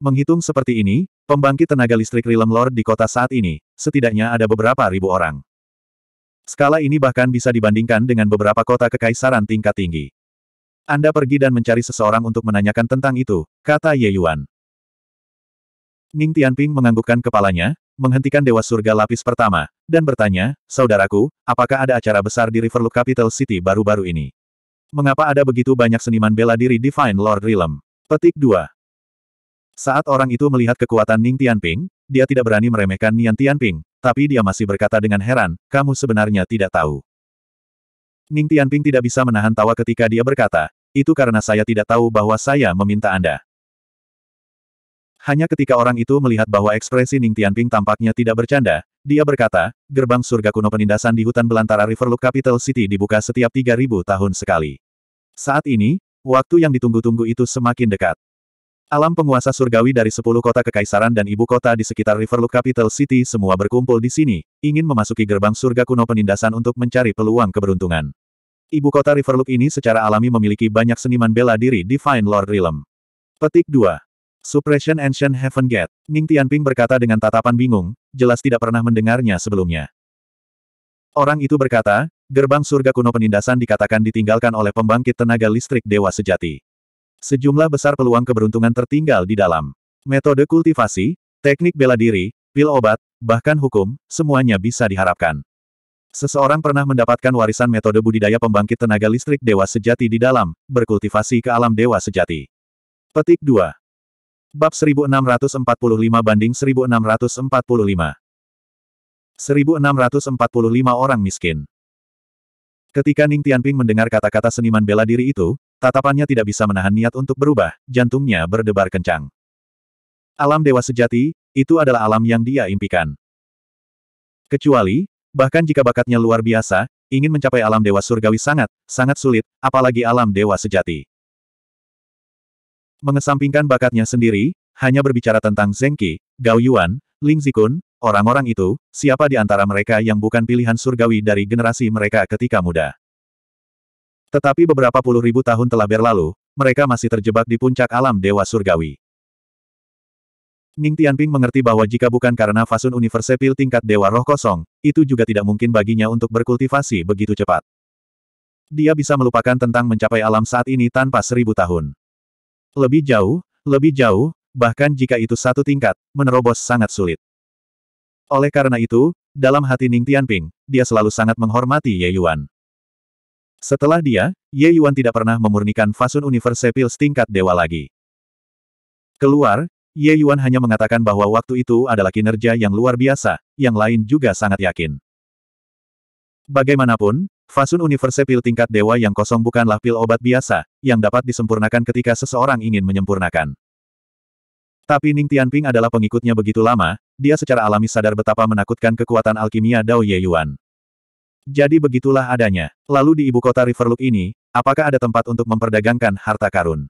S1: Menghitung seperti ini, pembangkit tenaga listrik Realm Lord di kota saat ini, setidaknya ada beberapa ribu orang. Skala ini bahkan bisa dibandingkan dengan beberapa kota kekaisaran tingkat tinggi. Anda pergi dan mencari seseorang untuk menanyakan tentang itu, kata Ye Yuan. Ning Tianping menganggukkan kepalanya, menghentikan Dewa Surga Lapis pertama, dan bertanya, Saudaraku, apakah ada acara besar di Riverloop Capital City baru-baru ini? Mengapa ada begitu banyak seniman bela diri Divine Lord Realm? Petik 2. Saat orang itu melihat kekuatan Ning Tianping, dia tidak berani meremehkan Nian Tianping, tapi dia masih berkata dengan heran, kamu sebenarnya tidak tahu. Ning Tianping tidak bisa menahan tawa ketika dia berkata, itu karena saya tidak tahu bahwa saya meminta Anda. Hanya ketika orang itu melihat bahwa ekspresi Ning Tianping tampaknya tidak bercanda, dia berkata, gerbang surga kuno penindasan di hutan belantara Riverloop Capital City dibuka setiap 3.000 tahun sekali. Saat ini, waktu yang ditunggu-tunggu itu semakin dekat. Alam penguasa surgawi dari 10 kota kekaisaran dan ibu kota di sekitar Riverloop Capital City semua berkumpul di sini, ingin memasuki gerbang surga kuno penindasan untuk mencari peluang keberuntungan. Ibu kota Riverloop ini secara alami memiliki banyak seniman bela diri Divine Lord Realm. Petik 2. Suppression Ancient Heaven Gate, Ning Tianping berkata dengan tatapan bingung, jelas tidak pernah mendengarnya sebelumnya. Orang itu berkata, gerbang surga kuno penindasan dikatakan ditinggalkan oleh pembangkit tenaga listrik dewa sejati. Sejumlah besar peluang keberuntungan tertinggal di dalam. Metode kultivasi, teknik bela diri, pil obat, bahkan hukum, semuanya bisa diharapkan. Seseorang pernah mendapatkan warisan metode budidaya pembangkit tenaga listrik dewa sejati di dalam, berkultivasi ke alam dewa sejati. Petik 2. Bab 1645 banding 1645. 1645 orang miskin. Ketika Ning Tianping mendengar kata-kata seniman bela diri itu, tatapannya tidak bisa menahan niat untuk berubah, jantungnya berdebar kencang. Alam dewa sejati, itu adalah alam yang dia impikan. Kecuali, bahkan jika bakatnya luar biasa, ingin mencapai alam dewa surgawi sangat, sangat sulit, apalagi alam dewa sejati. Mengesampingkan bakatnya sendiri, hanya berbicara tentang Zengki, Qi, Gao Yuan, Ling Zikun, orang-orang itu, siapa di antara mereka yang bukan pilihan surgawi dari generasi mereka ketika muda. Tetapi beberapa puluh ribu tahun telah berlalu, mereka masih terjebak di puncak alam dewa surgawi. Ning Tianping mengerti bahwa jika bukan karena fasun universepil tingkat Dewa Roh Kosong, itu juga tidak mungkin baginya untuk berkultivasi begitu cepat. Dia bisa melupakan tentang mencapai alam saat ini tanpa seribu tahun. Lebih jauh, lebih jauh, bahkan jika itu satu tingkat, menerobos sangat sulit. Oleh karena itu, dalam hati Ning Tianping, dia selalu sangat menghormati Ye Yuan. Setelah dia, Ye Yuan tidak pernah memurnikan Fasun Universe pil tingkat dewa lagi. Keluar, Ye Yuan hanya mengatakan bahwa waktu itu adalah kinerja yang luar biasa, yang lain juga sangat yakin. Bagaimanapun, Fasun Universe pil tingkat dewa yang kosong bukanlah pil obat biasa, yang dapat disempurnakan ketika seseorang ingin menyempurnakan. Tapi Ning Tianping adalah pengikutnya begitu lama, dia secara alami sadar betapa menakutkan kekuatan alkimia Dao Ye Yuan. Jadi begitulah adanya. Lalu di ibu kota Riverloop ini, apakah ada tempat untuk memperdagangkan harta karun?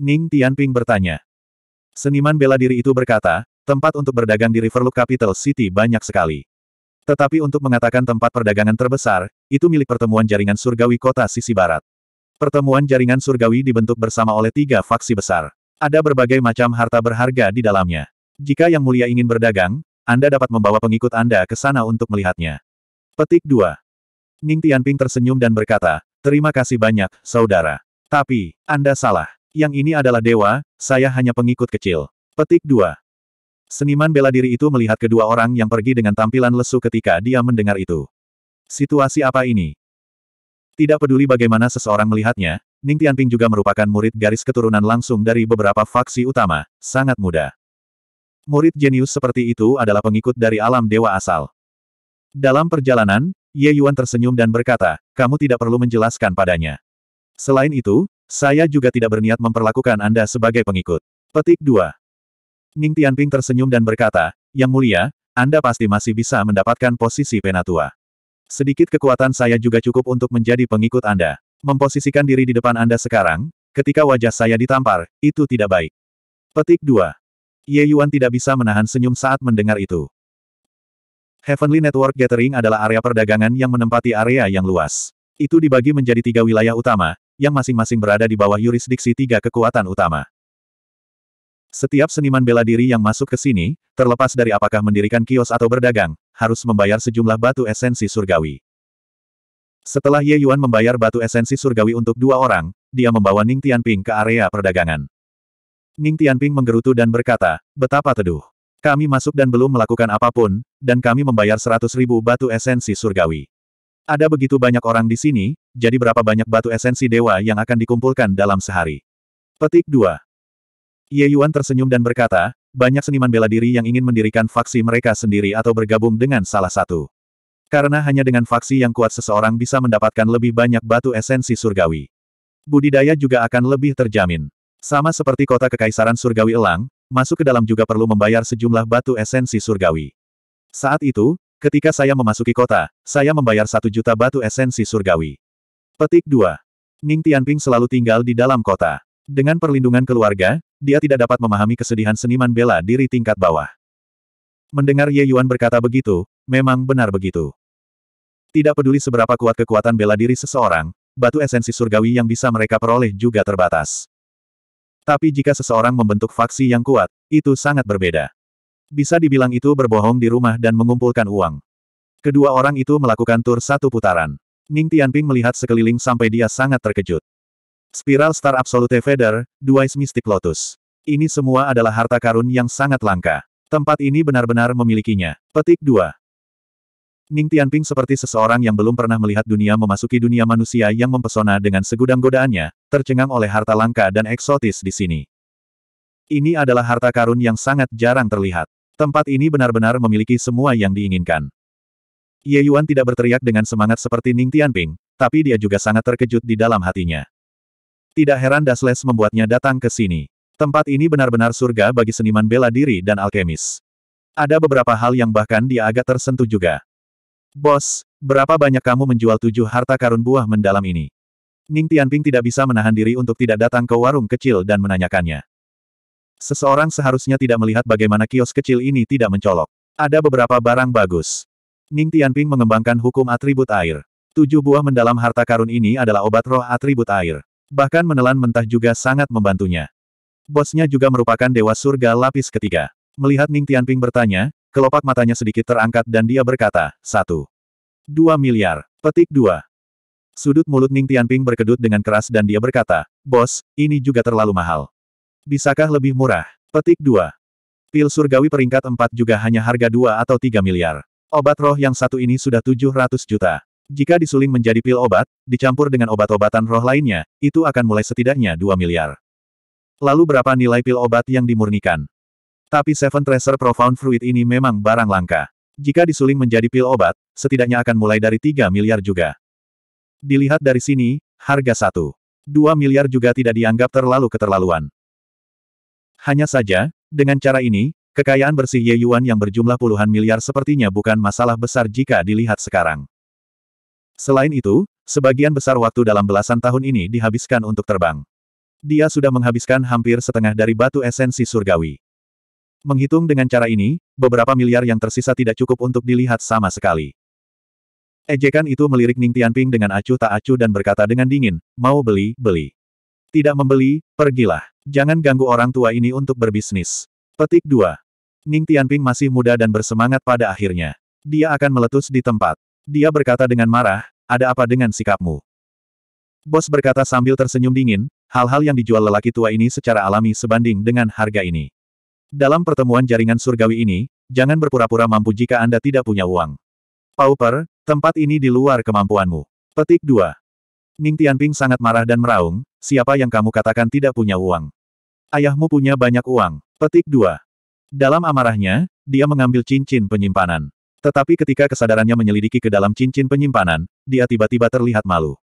S1: Ning Tianping bertanya. Seniman bela diri itu berkata, tempat untuk berdagang di Riverloop Capital City banyak sekali. Tetapi untuk mengatakan tempat perdagangan terbesar, itu milik pertemuan jaringan surgawi kota sisi barat. Pertemuan jaringan surgawi dibentuk bersama oleh tiga faksi besar. Ada berbagai macam harta berharga di dalamnya. Jika Yang Mulia ingin berdagang, Anda dapat membawa pengikut Anda ke sana untuk melihatnya. Petik 2. Ning Tianping tersenyum dan berkata, Terima kasih banyak, saudara. Tapi, Anda salah. Yang ini adalah dewa, saya hanya pengikut kecil. Petik 2. Seniman bela diri itu melihat kedua orang yang pergi dengan tampilan lesu ketika dia mendengar itu. Situasi apa ini? Tidak peduli bagaimana seseorang melihatnya, Ning Tianping juga merupakan murid garis keturunan langsung dari beberapa faksi utama, sangat muda. Murid jenius seperti itu adalah pengikut dari alam dewa asal. Dalam perjalanan, Ye Yuan tersenyum dan berkata, kamu tidak perlu menjelaskan padanya. Selain itu, saya juga tidak berniat memperlakukan Anda sebagai pengikut. Petik 2. Ning Tianping tersenyum dan berkata, Yang mulia, Anda pasti masih bisa mendapatkan posisi penatua. Sedikit kekuatan saya juga cukup untuk menjadi pengikut Anda. Memposisikan diri di depan Anda sekarang, ketika wajah saya ditampar, itu tidak baik. Petik 2. Ye Yuan tidak bisa menahan senyum saat mendengar itu. Heavenly Network Gathering adalah area perdagangan yang menempati area yang luas. Itu dibagi menjadi tiga wilayah utama, yang masing-masing berada di bawah yurisdiksi tiga kekuatan utama. Setiap seniman bela diri yang masuk ke sini, terlepas dari apakah mendirikan kios atau berdagang, harus membayar sejumlah batu esensi surgawi. Setelah Ye Yuan membayar batu esensi surgawi untuk dua orang, dia membawa Ning Tianping ke area perdagangan. Ning Tianping menggerutu dan berkata, betapa teduh. Kami masuk dan belum melakukan apapun, dan kami membayar seratus ribu batu esensi surgawi. Ada begitu banyak orang di sini, jadi berapa banyak batu esensi dewa yang akan dikumpulkan dalam sehari? Petik 2. Ye Yuan tersenyum dan berkata, banyak seniman bela diri yang ingin mendirikan faksi mereka sendiri atau bergabung dengan salah satu. Karena hanya dengan faksi yang kuat seseorang bisa mendapatkan lebih banyak batu esensi surgawi. Budidaya juga akan lebih terjamin. Sama seperti kota kekaisaran surgawi elang, masuk ke dalam juga perlu membayar sejumlah batu esensi surgawi. Saat itu, ketika saya memasuki kota, saya membayar satu juta batu esensi surgawi. Petik 2. Ning Tianping selalu tinggal di dalam kota. Dengan perlindungan keluarga, dia tidak dapat memahami kesedihan seniman bela diri tingkat bawah. Mendengar Ye Yuan berkata begitu, memang benar begitu. Tidak peduli seberapa kuat kekuatan bela diri seseorang, batu esensi surgawi yang bisa mereka peroleh juga terbatas. Tapi jika seseorang membentuk faksi yang kuat, itu sangat berbeda. Bisa dibilang itu berbohong di rumah dan mengumpulkan uang. Kedua orang itu melakukan tur satu putaran. Ning Tianping melihat sekeliling sampai dia sangat terkejut. Spiral Star Absolute Feather, Dewise Mystic Lotus. Ini semua adalah harta karun yang sangat langka. Tempat ini benar-benar memilikinya. Petik 2. Ning Tianping seperti seseorang yang belum pernah melihat dunia memasuki dunia manusia yang mempesona dengan segudang godaannya, tercengang oleh harta langka dan eksotis di sini. Ini adalah harta karun yang sangat jarang terlihat. Tempat ini benar-benar memiliki semua yang diinginkan. Ye Yuan tidak berteriak dengan semangat seperti Ning Tianping, tapi dia juga sangat terkejut di dalam hatinya. Tidak heran Dasles membuatnya datang ke sini. Tempat ini benar-benar surga bagi seniman bela diri dan alkemis. Ada beberapa hal yang bahkan dia agak tersentuh juga. Bos, berapa banyak kamu menjual tujuh harta karun buah mendalam ini? Ning Tianping tidak bisa menahan diri untuk tidak datang ke warung kecil dan menanyakannya. Seseorang seharusnya tidak melihat bagaimana kios kecil ini tidak mencolok. Ada beberapa barang bagus. Ning Tianping mengembangkan hukum atribut air. Tujuh buah mendalam harta karun ini adalah obat roh atribut air. Bahkan menelan mentah juga sangat membantunya. Bosnya juga merupakan dewa surga lapis ketiga. Melihat Ning Tianping bertanya, kelopak matanya sedikit terangkat dan dia berkata, satu. Dua miliar. Petik dua. Sudut mulut Ning Tianping berkedut dengan keras dan dia berkata, Bos, ini juga terlalu mahal. Bisakah lebih murah? Petik dua. Pil surgawi peringkat empat juga hanya harga dua atau tiga miliar. Obat roh yang satu ini sudah tujuh ratus juta. Jika disuling menjadi pil obat, dicampur dengan obat-obatan roh lainnya, itu akan mulai setidaknya 2 miliar. Lalu berapa nilai pil obat yang dimurnikan? Tapi Seven Treasure Profound Fruit ini memang barang langka. Jika disuling menjadi pil obat, setidaknya akan mulai dari 3 miliar juga. Dilihat dari sini, harga 1. 2 miliar juga tidak dianggap terlalu keterlaluan. Hanya saja, dengan cara ini, kekayaan bersih Ye Yuan yang berjumlah puluhan miliar sepertinya bukan masalah besar jika dilihat sekarang. Selain itu, sebagian besar waktu dalam belasan tahun ini dihabiskan untuk terbang. Dia sudah menghabiskan hampir setengah dari batu esensi surgawi. Menghitung dengan cara ini, beberapa miliar yang tersisa tidak cukup untuk dilihat sama sekali. Ejekan itu melirik Ning Tianping dengan acuh tak acuh dan berkata dengan dingin, mau beli, beli. Tidak membeli, pergilah. Jangan ganggu orang tua ini untuk berbisnis. Petik 2. Ning Tianping masih muda dan bersemangat pada akhirnya. Dia akan meletus di tempat. Dia berkata dengan marah, ada apa dengan sikapmu? Bos berkata sambil tersenyum dingin, hal-hal yang dijual lelaki tua ini secara alami sebanding dengan harga ini. Dalam pertemuan jaringan surgawi ini, jangan berpura-pura mampu jika Anda tidak punya uang. Pauper, tempat ini di luar kemampuanmu. Petik 2. Ning Tianping sangat marah dan meraung, siapa yang kamu katakan tidak punya uang? Ayahmu punya banyak uang. Petik 2. Dalam amarahnya, dia mengambil cincin penyimpanan. Tetapi ketika kesadarannya menyelidiki ke dalam cincin penyimpanan, dia tiba-tiba terlihat malu.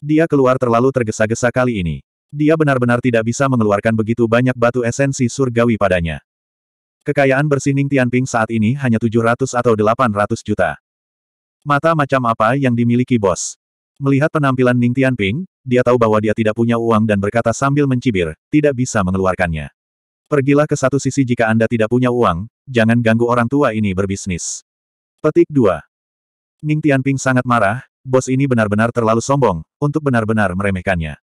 S1: Dia keluar terlalu tergesa-gesa kali ini. Dia benar-benar tidak bisa mengeluarkan begitu banyak batu esensi surgawi padanya. Kekayaan bersih Ning Tianping saat ini hanya 700 atau 800 juta. Mata macam apa yang dimiliki bos? Melihat penampilan Ning Tianping, dia tahu bahwa dia tidak punya uang dan berkata sambil mencibir, tidak bisa mengeluarkannya. Pergilah ke satu sisi jika Anda tidak punya uang, jangan ganggu orang tua ini berbisnis. Petik 2. Ning Tianping sangat marah, bos ini benar-benar terlalu sombong, untuk benar-benar meremehkannya.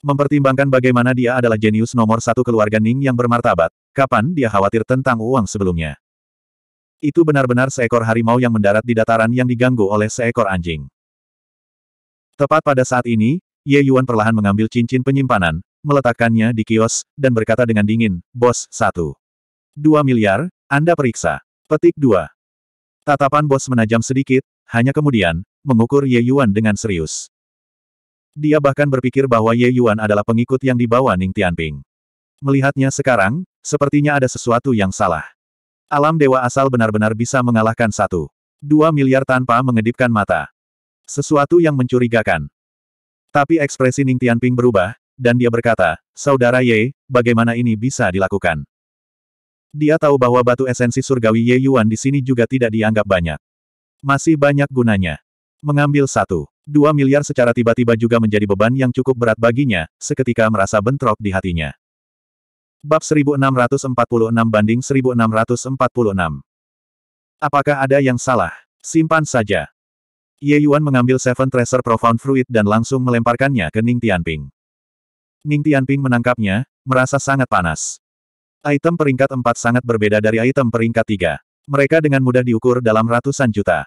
S1: Mempertimbangkan bagaimana dia adalah jenius nomor satu keluarga Ning yang bermartabat, kapan dia khawatir tentang uang sebelumnya. Itu benar-benar seekor harimau yang mendarat di dataran yang diganggu oleh seekor anjing. Tepat pada saat ini, Ye Yuan perlahan mengambil cincin penyimpanan, meletakkannya di kios, dan berkata dengan dingin, Bos, satu, dua miliar, Anda periksa. Petik dua. Tatapan bos menajam sedikit, hanya kemudian, mengukur Ye Yuan dengan serius. Dia bahkan berpikir bahwa Ye Yuan adalah pengikut yang dibawa Ning Tianping. Melihatnya sekarang, sepertinya ada sesuatu yang salah. Alam dewa asal benar-benar bisa mengalahkan satu. Dua miliar tanpa mengedipkan mata. Sesuatu yang mencurigakan. Tapi ekspresi Ning Tianping berubah, dan dia berkata, Saudara Ye, bagaimana ini bisa dilakukan? Dia tahu bahwa batu esensi surgawi Ye Yuan di sini juga tidak dianggap banyak. Masih banyak gunanya. Mengambil satu, dua miliar secara tiba-tiba juga menjadi beban yang cukup berat baginya, seketika merasa bentrok di hatinya. Bab 1646 banding 1646 Apakah ada yang salah? Simpan saja. Ye Yuan mengambil Seven Treasure Profound Fruit dan langsung melemparkannya ke Ning Tianping. Ning Tianping menangkapnya, merasa sangat panas. Item peringkat 4 sangat berbeda dari item peringkat 3. Mereka dengan mudah diukur dalam ratusan juta.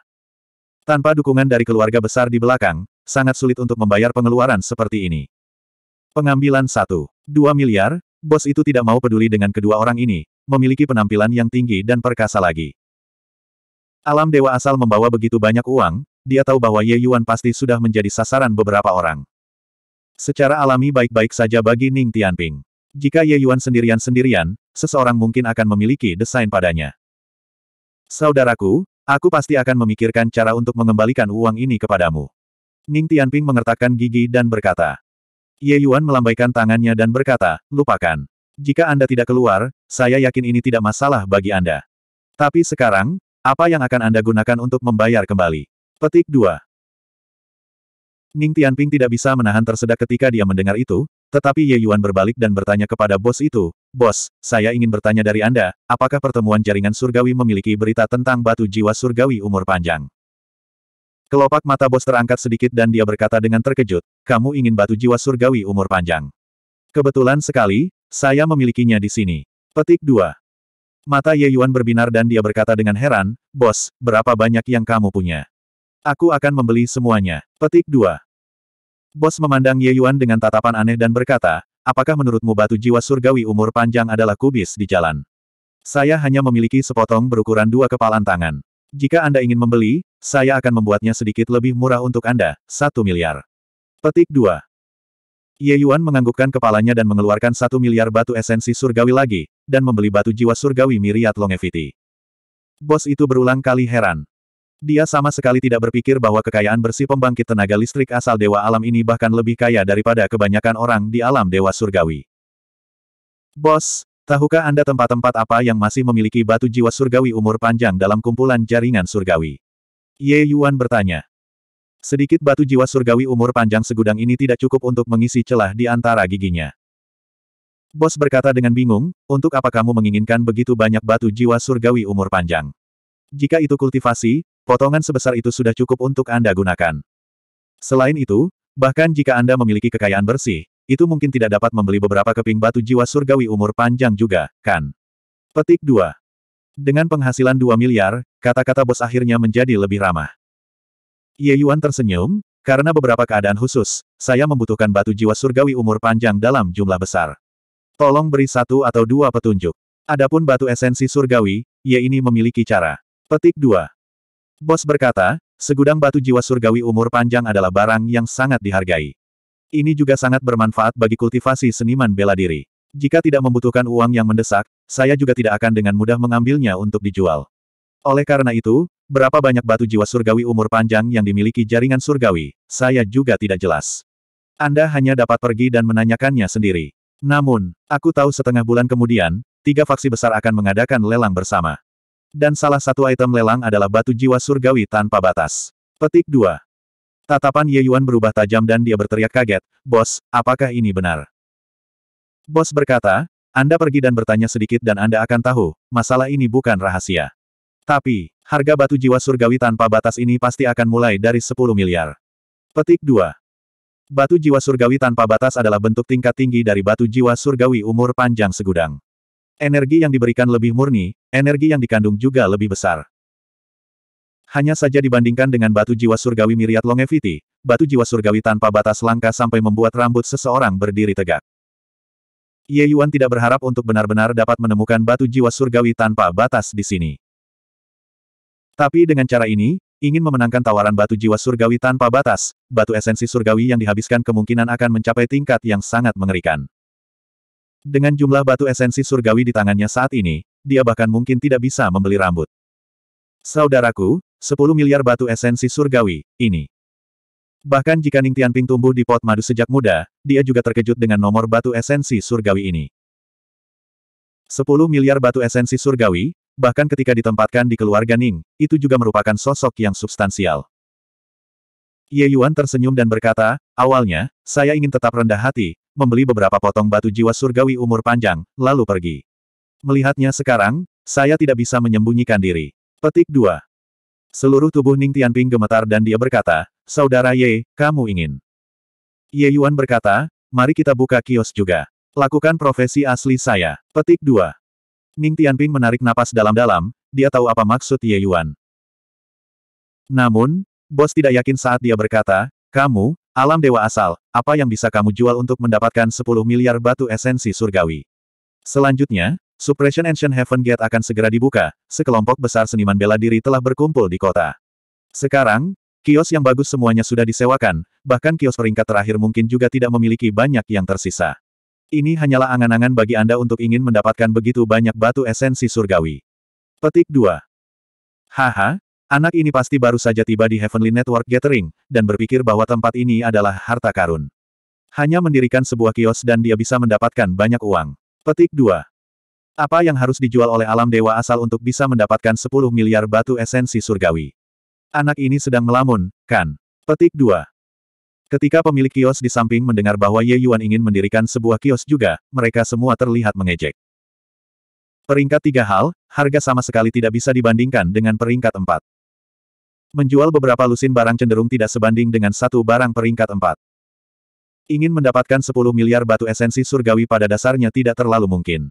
S1: Tanpa dukungan dari keluarga besar di belakang, sangat sulit untuk membayar pengeluaran seperti ini. Pengambilan 1. 2 miliar, bos itu tidak mau peduli dengan kedua orang ini, memiliki penampilan yang tinggi dan perkasa lagi. Alam dewa asal membawa begitu banyak uang, dia tahu bahwa Ye Yuan pasti sudah menjadi sasaran beberapa orang. Secara alami baik-baik saja bagi Ning Tianping. Jika Ye Yuan sendirian-sendirian, seseorang mungkin akan memiliki desain padanya. Saudaraku, aku pasti akan memikirkan cara untuk mengembalikan uang ini kepadamu. Ning Tianping mengertakkan gigi dan berkata. Ye Yuan melambaikan tangannya dan berkata, lupakan. Jika Anda tidak keluar, saya yakin ini tidak masalah bagi Anda. Tapi sekarang, apa yang akan Anda gunakan untuk membayar kembali? Petik 2. Ning Tianping tidak bisa menahan tersedak ketika dia mendengar itu, tetapi Ye Yuan berbalik dan bertanya kepada bos itu, Bos, saya ingin bertanya dari Anda, apakah pertemuan jaringan surgawi memiliki berita tentang batu jiwa surgawi umur panjang? Kelopak mata bos terangkat sedikit dan dia berkata dengan terkejut, kamu ingin batu jiwa surgawi umur panjang. Kebetulan sekali, saya memilikinya di sini. Petik 2. Mata Ye Yuan berbinar dan dia berkata dengan heran, Bos, berapa banyak yang kamu punya? Aku akan membeli semuanya. Petik 2. Bos memandang Ye Yuan dengan tatapan aneh dan berkata, apakah menurutmu batu jiwa surgawi umur panjang adalah kubis di jalan? Saya hanya memiliki sepotong berukuran dua kepalan tangan. Jika Anda ingin membeli, saya akan membuatnya sedikit lebih murah untuk Anda, satu miliar. Petik 2. Ye Yuan menganggukkan kepalanya dan mengeluarkan satu miliar batu esensi surgawi lagi, dan membeli batu jiwa surgawi Miriat Longevity. Bos itu berulang kali heran. Dia sama sekali tidak berpikir bahwa kekayaan bersih pembangkit tenaga listrik asal Dewa Alam ini bahkan lebih kaya daripada kebanyakan orang di alam Dewa Surgawi. Bos, tahukah Anda tempat-tempat apa yang masih memiliki batu jiwa surgawi umur panjang dalam kumpulan jaringan surgawi? Ye Yuan bertanya. Sedikit batu jiwa surgawi umur panjang segudang ini tidak cukup untuk mengisi celah di antara giginya. Bos berkata dengan bingung, untuk apa kamu menginginkan begitu banyak batu jiwa surgawi umur panjang? Jika itu kultivasi, Potongan sebesar itu sudah cukup untuk Anda gunakan. Selain itu, bahkan jika Anda memiliki kekayaan bersih, itu mungkin tidak dapat membeli beberapa keping batu jiwa surgawi umur panjang juga, kan? Petik 2. Dengan penghasilan 2 miliar, kata-kata bos akhirnya menjadi lebih ramah. Ye Yuan tersenyum, karena beberapa keadaan khusus, saya membutuhkan batu jiwa surgawi umur panjang dalam jumlah besar. Tolong beri satu atau dua petunjuk. Adapun batu esensi surgawi, Ye ini memiliki cara. Petik 2. Bos berkata, segudang batu jiwa surgawi umur panjang adalah barang yang sangat dihargai. Ini juga sangat bermanfaat bagi kultivasi seniman bela diri. Jika tidak membutuhkan uang yang mendesak, saya juga tidak akan dengan mudah mengambilnya untuk dijual. Oleh karena itu, berapa banyak batu jiwa surgawi umur panjang yang dimiliki jaringan surgawi, saya juga tidak jelas. Anda hanya dapat pergi dan menanyakannya sendiri. Namun, aku tahu setengah bulan kemudian, tiga faksi besar akan mengadakan lelang bersama. Dan salah satu item lelang adalah batu jiwa surgawi tanpa batas. Petik 2. Tatapan Ye Yuan berubah tajam dan dia berteriak kaget, Bos, apakah ini benar? Bos berkata, Anda pergi dan bertanya sedikit dan Anda akan tahu, masalah ini bukan rahasia. Tapi, harga batu jiwa surgawi tanpa batas ini pasti akan mulai dari 10 miliar. Petik 2. Batu jiwa surgawi tanpa batas adalah bentuk tingkat tinggi dari batu jiwa surgawi umur panjang segudang. Energi yang diberikan lebih murni, energi yang dikandung juga lebih besar. Hanya saja dibandingkan dengan batu jiwa surgawi miriat longevity, batu jiwa surgawi tanpa batas langka sampai membuat rambut seseorang berdiri tegak. Ye Yuan tidak berharap untuk benar-benar dapat menemukan batu jiwa surgawi tanpa batas di sini. Tapi dengan cara ini, ingin memenangkan tawaran batu jiwa surgawi tanpa batas, batu esensi surgawi yang dihabiskan kemungkinan akan mencapai tingkat yang sangat mengerikan. Dengan jumlah batu esensi surgawi di tangannya saat ini, dia bahkan mungkin tidak bisa membeli rambut. Saudaraku, 10 miliar batu esensi surgawi, ini. Bahkan jika Ning Tianping tumbuh di pot madu sejak muda, dia juga terkejut dengan nomor batu esensi surgawi ini. 10 miliar batu esensi surgawi, bahkan ketika ditempatkan di keluarga Ning, itu juga merupakan sosok yang substansial. Ye Yuan tersenyum dan berkata, awalnya, saya ingin tetap rendah hati, membeli beberapa potong batu jiwa surgawi umur panjang, lalu pergi. Melihatnya sekarang, saya tidak bisa menyembunyikan diri. Petik 2. Seluruh tubuh Ning Tianping gemetar dan dia berkata, Saudara Ye, kamu ingin. Ye Yuan berkata, mari kita buka kios juga. Lakukan profesi asli saya. Petik 2. Ning Tianping menarik napas dalam-dalam, dia tahu apa maksud Ye Yuan. Namun, bos tidak yakin saat dia berkata, kamu, Alam dewa asal, apa yang bisa kamu jual untuk mendapatkan 10 miliar batu esensi surgawi? Selanjutnya, Suppression Ancient Heaven Gate akan segera dibuka, sekelompok besar seniman bela diri telah berkumpul di kota. Sekarang, kios yang bagus semuanya sudah disewakan, bahkan kios peringkat terakhir mungkin juga tidak memiliki banyak yang tersisa. Ini hanyalah angan-angan bagi Anda untuk ingin mendapatkan begitu banyak batu esensi surgawi. Petik 2. Haha, Anak ini pasti baru saja tiba di Heavenly Network Gathering, dan berpikir bahwa tempat ini adalah harta karun. Hanya mendirikan sebuah kios dan dia bisa mendapatkan banyak uang. Petik 2. Apa yang harus dijual oleh alam dewa asal untuk bisa mendapatkan 10 miliar batu esensi surgawi? Anak ini sedang melamun, kan? Petik 2. Ketika pemilik kios di samping mendengar bahwa Ye Yuan ingin mendirikan sebuah kios juga, mereka semua terlihat mengejek. Peringkat tiga hal, harga sama sekali tidak bisa dibandingkan dengan peringkat empat. Menjual beberapa lusin barang cenderung tidak sebanding dengan satu barang peringkat empat. Ingin mendapatkan 10 miliar batu esensi surgawi pada dasarnya tidak terlalu mungkin.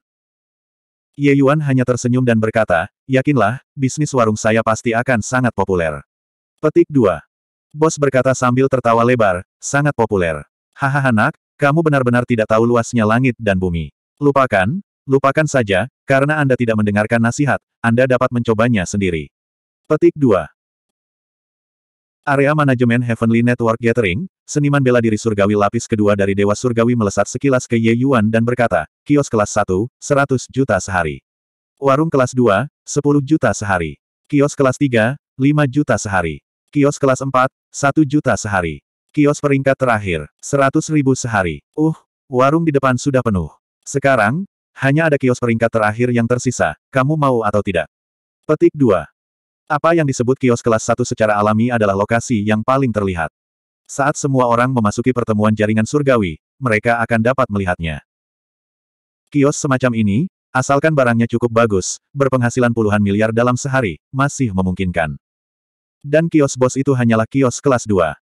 S1: Ye Yuan hanya tersenyum dan berkata, yakinlah, bisnis warung saya pasti akan sangat populer. Petik 2. Bos berkata sambil tertawa lebar, sangat populer. Hahaha nak, kamu benar-benar tidak tahu luasnya langit dan bumi. Lupakan, lupakan saja, karena Anda tidak mendengarkan nasihat, Anda dapat mencobanya sendiri. Petik 2. Area manajemen Heavenly Network Gathering, seniman bela diri surgawi lapis kedua dari Dewa Surgawi melesat sekilas ke Ye Yuan dan berkata, kios kelas 1, 100 juta sehari. Warung kelas 2, 10 juta sehari. Kios kelas 3, 5 juta sehari. Kios kelas 4, 1 juta sehari. Kios peringkat terakhir, 100 ribu sehari. Uh, warung di depan sudah penuh. Sekarang, hanya ada kios peringkat terakhir yang tersisa, kamu mau atau tidak? Petik 2. Apa yang disebut kios kelas 1 secara alami adalah lokasi yang paling terlihat. Saat semua orang memasuki pertemuan jaringan surgawi, mereka akan dapat melihatnya. Kios semacam ini, asalkan barangnya cukup bagus, berpenghasilan puluhan miliar dalam sehari, masih memungkinkan. Dan kios bos itu hanyalah kios kelas 2.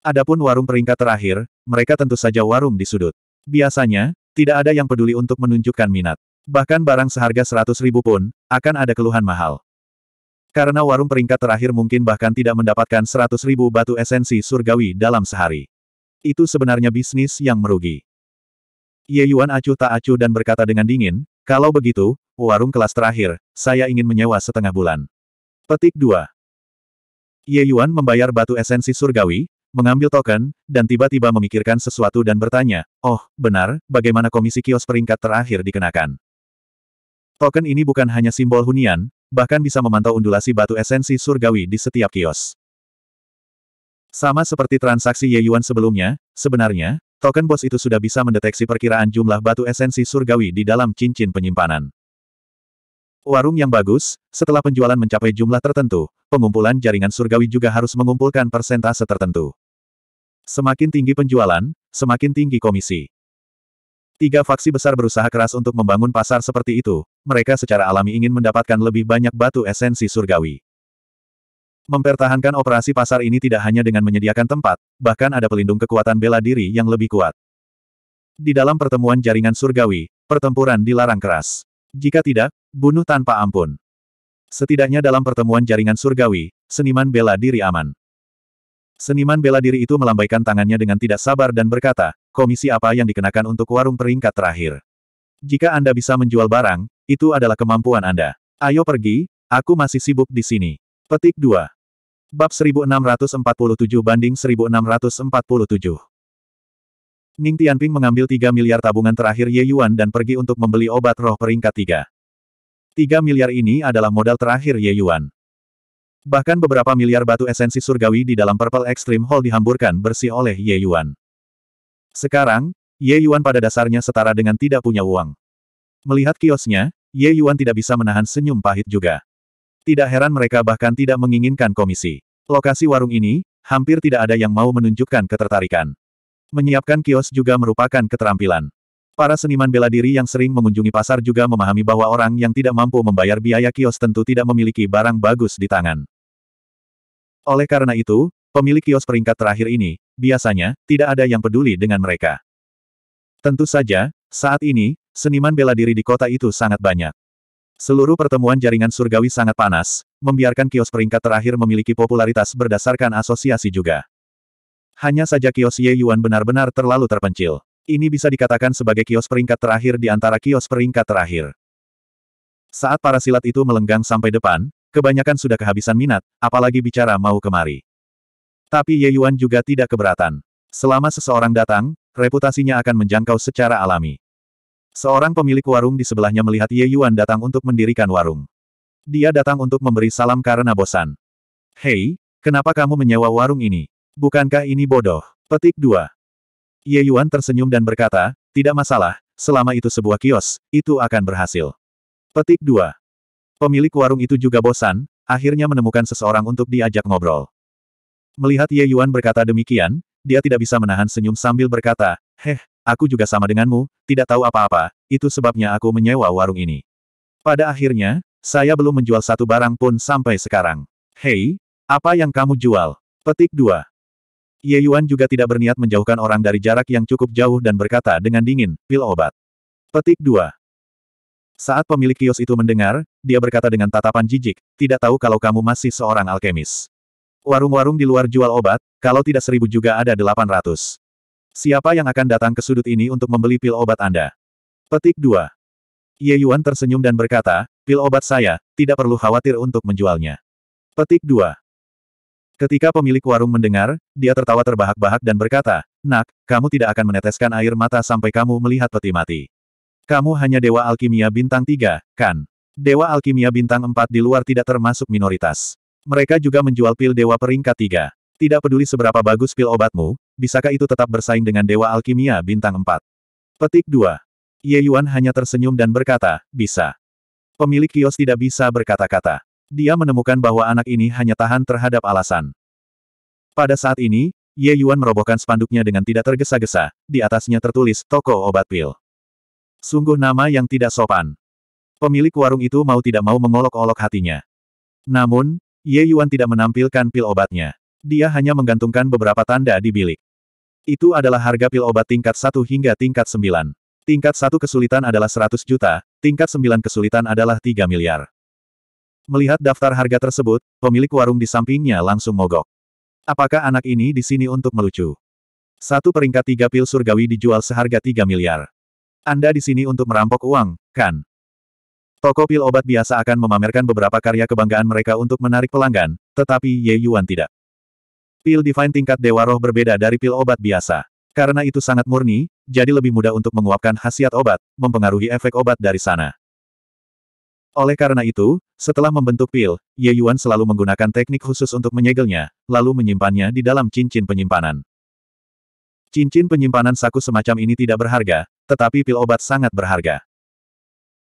S1: Adapun warung peringkat terakhir, mereka tentu saja warung di sudut. Biasanya, tidak ada yang peduli untuk menunjukkan minat. Bahkan barang seharga 100 ribu pun, akan ada keluhan mahal. Karena warung peringkat terakhir mungkin bahkan tidak mendapatkan 100 ribu batu esensi surgawi dalam sehari. Itu sebenarnya bisnis yang merugi. Ye Yuan acuh tak acuh dan berkata dengan dingin, kalau begitu, warung kelas terakhir, saya ingin menyewa setengah bulan. Petik 2. Ye Yuan membayar batu esensi surgawi, mengambil token, dan tiba-tiba memikirkan sesuatu dan bertanya, oh, benar, bagaimana komisi kios peringkat terakhir dikenakan? Token ini bukan hanya simbol hunian, bahkan bisa memantau undulasi batu esensi surgawi di setiap kios. Sama seperti transaksi Ye Yuan sebelumnya, sebenarnya, token bos itu sudah bisa mendeteksi perkiraan jumlah batu esensi surgawi di dalam cincin penyimpanan. Warung yang bagus, setelah penjualan mencapai jumlah tertentu, pengumpulan jaringan surgawi juga harus mengumpulkan persentase tertentu. Semakin tinggi penjualan, semakin tinggi komisi. Tiga faksi besar berusaha keras untuk membangun pasar seperti itu, mereka secara alami ingin mendapatkan lebih banyak batu esensi surgawi. Mempertahankan operasi pasar ini tidak hanya dengan menyediakan tempat, bahkan ada pelindung kekuatan bela diri yang lebih kuat. Di dalam pertemuan jaringan surgawi, pertempuran dilarang keras. Jika tidak, bunuh tanpa ampun. Setidaknya dalam pertemuan jaringan surgawi, seniman bela diri aman. Seniman bela diri itu melambaikan tangannya dengan tidak sabar dan berkata, komisi apa yang dikenakan untuk warung peringkat terakhir. Jika Anda bisa menjual barang, itu adalah kemampuan Anda. Ayo pergi, aku masih sibuk di sini. Petik 2. Bab 1647 banding 1647. Ning Tianping mengambil 3 miliar tabungan terakhir Ye Yuan dan pergi untuk membeli obat roh peringkat 3. 3 miliar ini adalah modal terakhir Ye Yuan. Bahkan beberapa miliar batu esensi surgawi di dalam Purple Extreme Hall dihamburkan bersih oleh Ye Yuan. Sekarang, Ye Yuan pada dasarnya setara dengan tidak punya uang. Melihat kiosnya, Ye Yuan tidak bisa menahan senyum pahit juga. Tidak heran mereka bahkan tidak menginginkan komisi. Lokasi warung ini, hampir tidak ada yang mau menunjukkan ketertarikan. Menyiapkan kios juga merupakan keterampilan. Para seniman bela diri yang sering mengunjungi pasar juga memahami bahwa orang yang tidak mampu membayar biaya kios tentu tidak memiliki barang bagus di tangan. Oleh karena itu, pemilik kios peringkat terakhir ini, biasanya, tidak ada yang peduli dengan mereka. Tentu saja, saat ini, seniman bela diri di kota itu sangat banyak. Seluruh pertemuan jaringan surgawi sangat panas, membiarkan kios peringkat terakhir memiliki popularitas berdasarkan asosiasi juga. Hanya saja kios Ye Yuan benar-benar terlalu terpencil. Ini bisa dikatakan sebagai kios peringkat terakhir di antara kios peringkat terakhir. Saat para silat itu melenggang sampai depan, kebanyakan sudah kehabisan minat, apalagi bicara mau kemari. Tapi Ye Yuan juga tidak keberatan. Selama seseorang datang, reputasinya akan menjangkau secara alami. Seorang pemilik warung di sebelahnya melihat Ye Yuan datang untuk mendirikan warung. Dia datang untuk memberi salam karena bosan. Hei, kenapa kamu menyewa warung ini? Bukankah ini bodoh? Petik 2. Ye Yuan tersenyum dan berkata, tidak masalah, selama itu sebuah kios, itu akan berhasil. Petik 2. Pemilik warung itu juga bosan, akhirnya menemukan seseorang untuk diajak ngobrol. Melihat Ye Yuan berkata demikian, dia tidak bisa menahan senyum sambil berkata, Heh, aku juga sama denganmu, tidak tahu apa-apa, itu sebabnya aku menyewa warung ini. Pada akhirnya, saya belum menjual satu barang pun sampai sekarang. Hei, apa yang kamu jual? Petik 2. Ye Yuan juga tidak berniat menjauhkan orang dari jarak yang cukup jauh dan berkata dengan dingin, pil obat. Petik 2. Saat pemilik kios itu mendengar, dia berkata dengan tatapan jijik, tidak tahu kalau kamu masih seorang alkemis. Warung-warung di luar jual obat, kalau tidak seribu juga ada delapan ratus. Siapa yang akan datang ke sudut ini untuk membeli pil obat Anda? Petik 2. Ye Yuan tersenyum dan berkata, pil obat saya, tidak perlu khawatir untuk menjualnya. Petik 2. Ketika pemilik warung mendengar, dia tertawa terbahak-bahak dan berkata, Nak, kamu tidak akan meneteskan air mata sampai kamu melihat peti mati. Kamu hanya Dewa Alkimia Bintang 3, kan? Dewa Alkimia Bintang 4 di luar tidak termasuk minoritas. Mereka juga menjual pil dewa peringkat tiga. Tidak peduli seberapa bagus pil obatmu, bisakah itu tetap bersaing dengan dewa alkimia bintang empat? Petik dua. Ye Yuan hanya tersenyum dan berkata, bisa. Pemilik kios tidak bisa berkata-kata. Dia menemukan bahwa anak ini hanya tahan terhadap alasan. Pada saat ini, Ye Yuan merobohkan spanduknya dengan tidak tergesa-gesa, di atasnya tertulis, toko obat pil. Sungguh nama yang tidak sopan. Pemilik warung itu mau tidak mau mengolok-olok hatinya. Namun, Ye Yuan tidak menampilkan pil obatnya. Dia hanya menggantungkan beberapa tanda di bilik. Itu adalah harga pil obat tingkat 1 hingga tingkat 9. Tingkat 1 kesulitan adalah 100 juta, tingkat 9 kesulitan adalah 3 miliar. Melihat daftar harga tersebut, pemilik warung di sampingnya langsung mogok. Apakah anak ini di sini untuk melucu? Satu peringkat tiga pil surgawi dijual seharga tiga miliar. Anda di sini untuk merampok uang, kan? Toko pil obat biasa akan memamerkan beberapa karya kebanggaan mereka untuk menarik pelanggan, tetapi Ye Yuan tidak. Pil Divine tingkat Dewa Roh berbeda dari pil obat biasa. Karena itu sangat murni, jadi lebih mudah untuk menguapkan khasiat obat, mempengaruhi efek obat dari sana. Oleh karena itu, setelah membentuk pil, Ye Yuan selalu menggunakan teknik khusus untuk menyegelnya, lalu menyimpannya di dalam cincin penyimpanan. Cincin penyimpanan saku semacam ini tidak berharga, tetapi pil obat sangat berharga.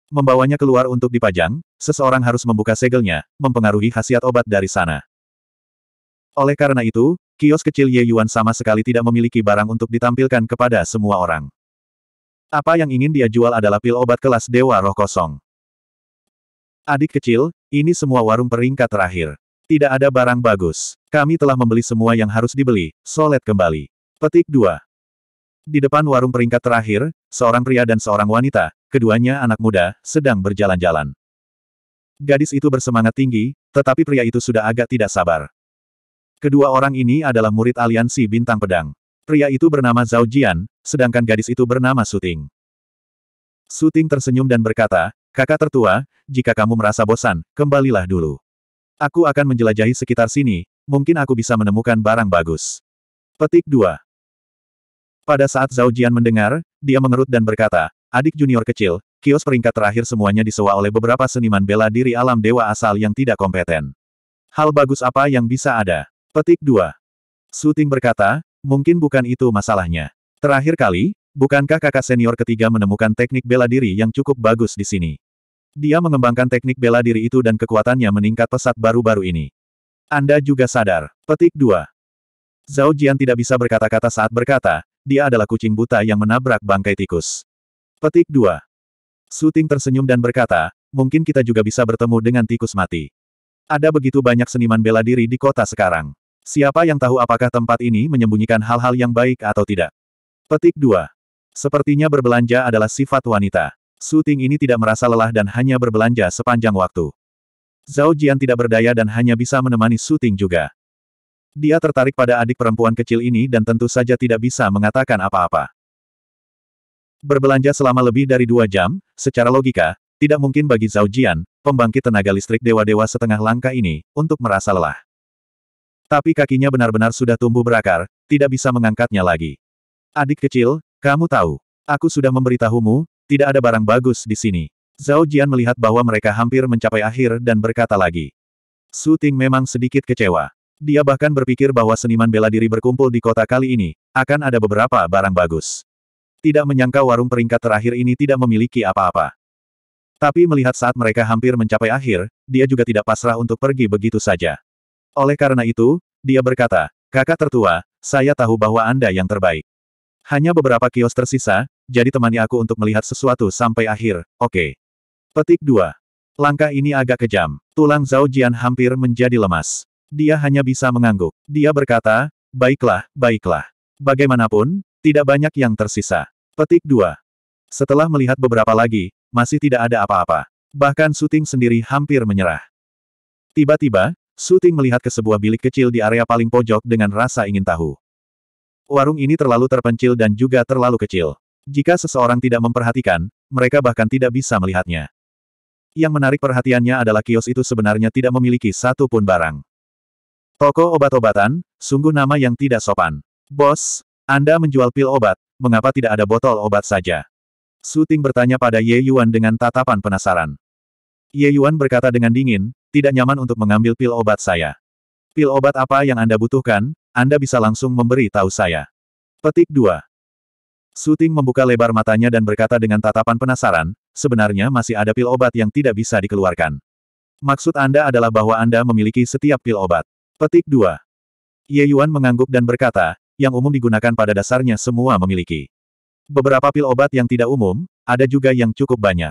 S1: Membawanya keluar untuk dipajang, seseorang harus membuka segelnya, mempengaruhi khasiat obat dari sana. Oleh karena itu, kios kecil Ye Yuan sama sekali tidak memiliki barang untuk ditampilkan kepada semua orang. Apa yang ingin dia jual adalah pil obat kelas Dewa Roh Kosong. Adik kecil, ini semua warung peringkat terakhir. Tidak ada barang bagus. Kami telah membeli semua yang harus dibeli, solet kembali. Petik 2. Di depan warung peringkat terakhir, seorang pria dan seorang wanita, keduanya anak muda, sedang berjalan-jalan. Gadis itu bersemangat tinggi, tetapi pria itu sudah agak tidak sabar. Kedua orang ini adalah murid aliansi bintang pedang. Pria itu bernama Zhao Jian, sedangkan gadis itu bernama Suting. Suting tersenyum dan berkata, kakak tertua, jika kamu merasa bosan, kembalilah dulu. Aku akan menjelajahi sekitar sini, mungkin aku bisa menemukan barang bagus. Petik 2. Pada saat Zhao Jian mendengar, dia mengerut dan berkata, Adik junior kecil, kios peringkat terakhir semuanya disewa oleh beberapa seniman bela diri alam dewa asal yang tidak kompeten. Hal bagus apa yang bisa ada? Petik 2. Suting berkata, mungkin bukan itu masalahnya. Terakhir kali, bukankah kakak senior ketiga menemukan teknik bela diri yang cukup bagus di sini? Dia mengembangkan teknik bela diri itu dan kekuatannya meningkat pesat baru-baru ini. Anda juga sadar. Petik 2. Zhao Jian tidak bisa berkata-kata saat berkata, dia adalah kucing buta yang menabrak bangkai tikus. Petik 2. Suting tersenyum dan berkata, mungkin kita juga bisa bertemu dengan tikus mati. Ada begitu banyak seniman bela diri di kota sekarang. Siapa yang tahu apakah tempat ini menyembunyikan hal-hal yang baik atau tidak? Petik 2. Sepertinya berbelanja adalah sifat wanita. Suting ini tidak merasa lelah dan hanya berbelanja sepanjang waktu. Zhao Jian tidak berdaya dan hanya bisa menemani Suting juga. Dia tertarik pada adik perempuan kecil ini dan tentu saja tidak bisa mengatakan apa-apa. Berbelanja selama lebih dari dua jam, secara logika, tidak mungkin bagi Zhao Jian, pembangkit tenaga listrik dewa-dewa setengah langkah ini, untuk merasa lelah. Tapi kakinya benar-benar sudah tumbuh berakar, tidak bisa mengangkatnya lagi. Adik kecil, kamu tahu, aku sudah memberitahumu, tidak ada barang bagus di sini. Zhao Jian melihat bahwa mereka hampir mencapai akhir dan berkata lagi. Su Ting memang sedikit kecewa. Dia bahkan berpikir bahwa seniman bela diri berkumpul di kota kali ini, akan ada beberapa barang bagus. Tidak menyangka warung peringkat terakhir ini tidak memiliki apa-apa. Tapi melihat saat mereka hampir mencapai akhir, dia juga tidak pasrah untuk pergi begitu saja. Oleh karena itu, dia berkata, kakak tertua, saya tahu bahwa Anda yang terbaik. Hanya beberapa kios tersisa, jadi temani aku untuk melihat sesuatu sampai akhir, oke. Okay. Petik 2. Langkah ini agak kejam. Tulang Zhao Jian hampir menjadi lemas. Dia hanya bisa mengangguk. Dia berkata, baiklah, baiklah. Bagaimanapun, tidak banyak yang tersisa. Petik 2. Setelah melihat beberapa lagi, masih tidak ada apa-apa. Bahkan Suting sendiri hampir menyerah. Tiba-tiba, Suting melihat ke sebuah bilik kecil di area paling pojok dengan rasa ingin tahu. Warung ini terlalu terpencil dan juga terlalu kecil. Jika seseorang tidak memperhatikan, mereka bahkan tidak bisa melihatnya. Yang menarik perhatiannya adalah kios itu sebenarnya tidak memiliki satu pun barang. Toko obat-obatan, sungguh nama yang tidak sopan. Bos, anda menjual pil obat, mengapa tidak ada botol obat saja? Su Ting bertanya pada Ye Yuan dengan tatapan penasaran. Ye Yuan berkata dengan dingin, tidak nyaman untuk mengambil pil obat saya. Pil obat apa yang Anda butuhkan, Anda bisa langsung memberi tahu saya. Petik 2. Su Ting membuka lebar matanya dan berkata dengan tatapan penasaran, sebenarnya masih ada pil obat yang tidak bisa dikeluarkan. Maksud Anda adalah bahwa Anda memiliki setiap pil obat. Petik 2. Ye Yuan mengangguk dan berkata, yang umum digunakan pada dasarnya semua memiliki. Beberapa pil obat yang tidak umum, ada juga yang cukup banyak.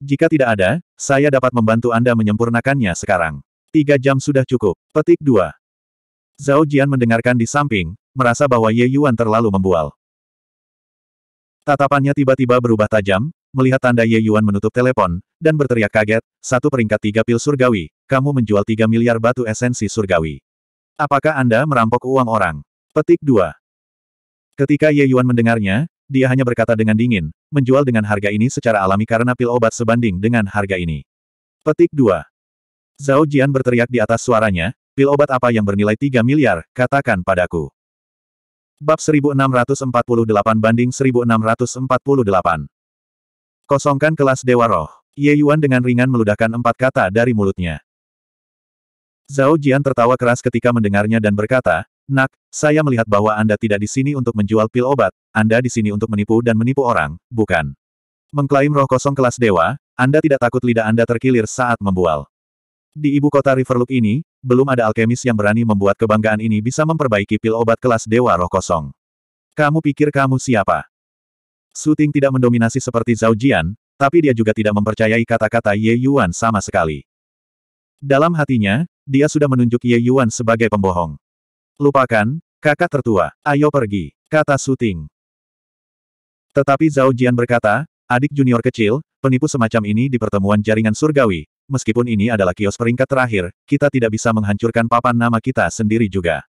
S1: Jika tidak ada, saya dapat membantu Anda menyempurnakannya sekarang. Tiga jam sudah cukup. Petik 2. Zhao Jian mendengarkan di samping, merasa bahwa Ye Yuan terlalu membual. Tatapannya tiba-tiba berubah tajam, melihat tanda Ye Yuan menutup telepon, dan berteriak kaget, satu peringkat tiga pil surgawi, kamu menjual tiga miliar batu esensi surgawi. Apakah Anda merampok uang orang? Petik 2. Ketika Ye Yuan mendengarnya, dia hanya berkata dengan dingin, menjual dengan harga ini secara alami karena pil obat sebanding dengan harga ini. Petik 2. Zhao Jian berteriak di atas suaranya, pil obat apa yang bernilai 3 miliar, katakan padaku. Bab 1648 banding 1648. Kosongkan kelas Dewa Roh. Ye Yuan dengan ringan meludahkan empat kata dari mulutnya. Zhao Jian tertawa keras ketika mendengarnya dan berkata, Nak, saya melihat bahwa Anda tidak di sini untuk menjual pil obat, Anda di sini untuk menipu dan menipu orang, bukan? Mengklaim roh kosong kelas dewa, Anda tidak takut lidah Anda terkilir saat membual. Di ibu kota Riverlook ini, belum ada alkemis yang berani membuat kebanggaan ini bisa memperbaiki pil obat kelas dewa roh kosong. Kamu pikir kamu siapa? Suting tidak mendominasi seperti Zhao Jian, tapi dia juga tidak mempercayai kata-kata Ye Yuan sama sekali. Dalam hatinya, dia sudah menunjuk Ye Yuan sebagai pembohong. Lupakan, kakak tertua, ayo pergi, kata Suting. Tetapi Zhao Jian berkata, adik junior kecil, penipu semacam ini di pertemuan jaringan surgawi, meskipun ini adalah kios peringkat terakhir, kita tidak bisa menghancurkan papan nama kita sendiri juga.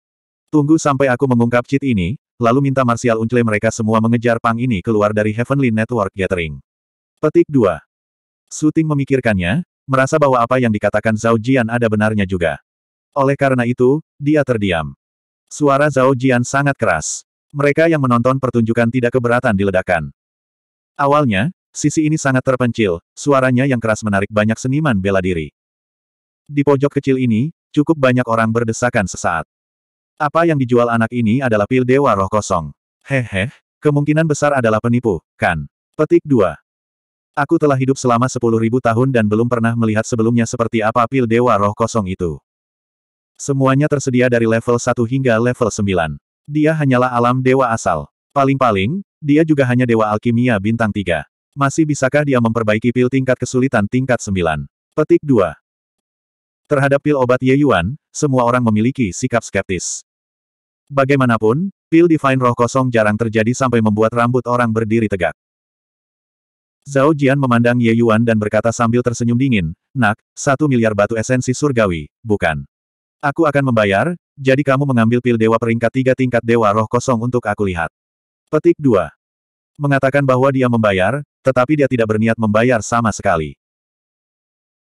S1: Tunggu sampai aku mengungkap cheat ini, lalu minta Martial Uncle mereka semua mengejar Pang ini keluar dari Heavenly Network Gathering. Petik 2. Suting memikirkannya, merasa bahwa apa yang dikatakan Zhao Jian ada benarnya juga. Oleh karena itu, dia terdiam. Suara Zhao Jian sangat keras. Mereka yang menonton pertunjukan tidak keberatan diledakan. Awalnya, sisi ini sangat terpencil, suaranya yang keras menarik banyak seniman bela diri. Di pojok kecil ini, cukup banyak orang berdesakan sesaat. Apa yang dijual anak ini adalah pil dewa roh kosong. Hehe, kemungkinan besar adalah penipu, kan? Petik 2. Aku telah hidup selama 10.000 tahun dan belum pernah melihat sebelumnya seperti apa pil dewa roh kosong itu. Semuanya tersedia dari level 1 hingga level 9. Dia hanyalah alam dewa asal. Paling-paling, dia juga hanya dewa alkimia bintang 3. Masih bisakah dia memperbaiki pil tingkat kesulitan tingkat 9? Petik 2. Terhadap pil obat Ye Yuan, semua orang memiliki sikap skeptis. Bagaimanapun, pil Divine Roh Kosong jarang terjadi sampai membuat rambut orang berdiri tegak. Zhao Jian memandang Ye Yuan dan berkata sambil tersenyum dingin, Nak, satu miliar batu esensi surgawi, bukan. Aku akan membayar, jadi kamu mengambil pil dewa peringkat tiga tingkat dewa roh kosong untuk aku lihat. Petik 2. Mengatakan bahwa dia membayar, tetapi dia tidak berniat membayar sama sekali.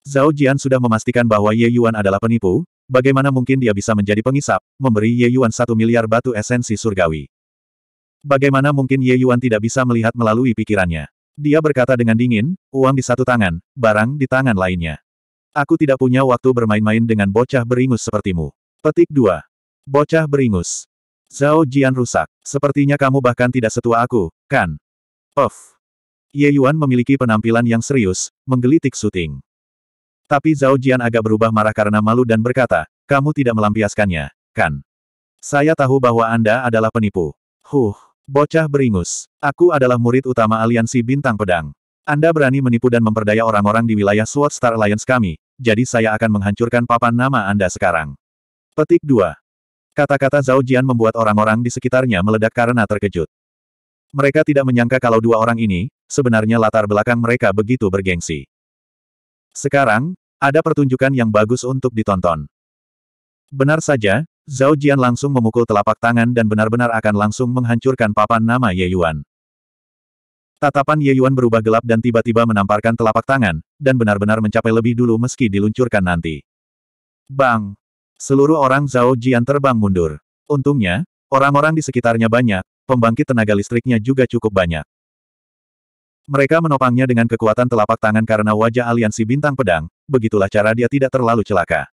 S1: Zhao Jian sudah memastikan bahwa Ye Yuan adalah penipu, bagaimana mungkin dia bisa menjadi pengisap, memberi Ye Yuan satu miliar batu esensi surgawi. Bagaimana mungkin Ye Yuan tidak bisa melihat melalui pikirannya? Dia berkata dengan dingin, uang di satu tangan, barang di tangan lainnya. Aku tidak punya waktu bermain-main dengan bocah beringus sepertimu. Petik 2. Bocah beringus. Zhao Jian rusak. Sepertinya kamu bahkan tidak setua aku, kan? Of. Ye Yuan memiliki penampilan yang serius, menggelitik syuting. Tapi Zhao Jian agak berubah marah karena malu dan berkata, kamu tidak melampiaskannya, kan? Saya tahu bahwa Anda adalah penipu. Huh, bocah beringus. Aku adalah murid utama aliansi bintang pedang. Anda berani menipu dan memperdaya orang-orang di wilayah Sword Star Alliance kami, jadi saya akan menghancurkan papan nama Anda sekarang. Petik 2. Kata-kata Zhao Jian membuat orang-orang di sekitarnya meledak karena terkejut. Mereka tidak menyangka kalau dua orang ini, sebenarnya latar belakang mereka begitu bergengsi. Sekarang, ada pertunjukan yang bagus untuk ditonton. Benar saja, Zhao Jian langsung memukul telapak tangan dan benar-benar akan langsung menghancurkan papan nama Ye Yuan. Tatapan Ye Yuan berubah gelap dan tiba-tiba menamparkan telapak tangan, dan benar-benar mencapai lebih dulu meski diluncurkan nanti. Bang! Seluruh orang Zhao Jian terbang mundur. Untungnya, orang-orang di sekitarnya banyak, pembangkit tenaga listriknya juga cukup banyak. Mereka menopangnya dengan kekuatan telapak tangan karena wajah aliansi bintang pedang, begitulah cara dia tidak terlalu celaka.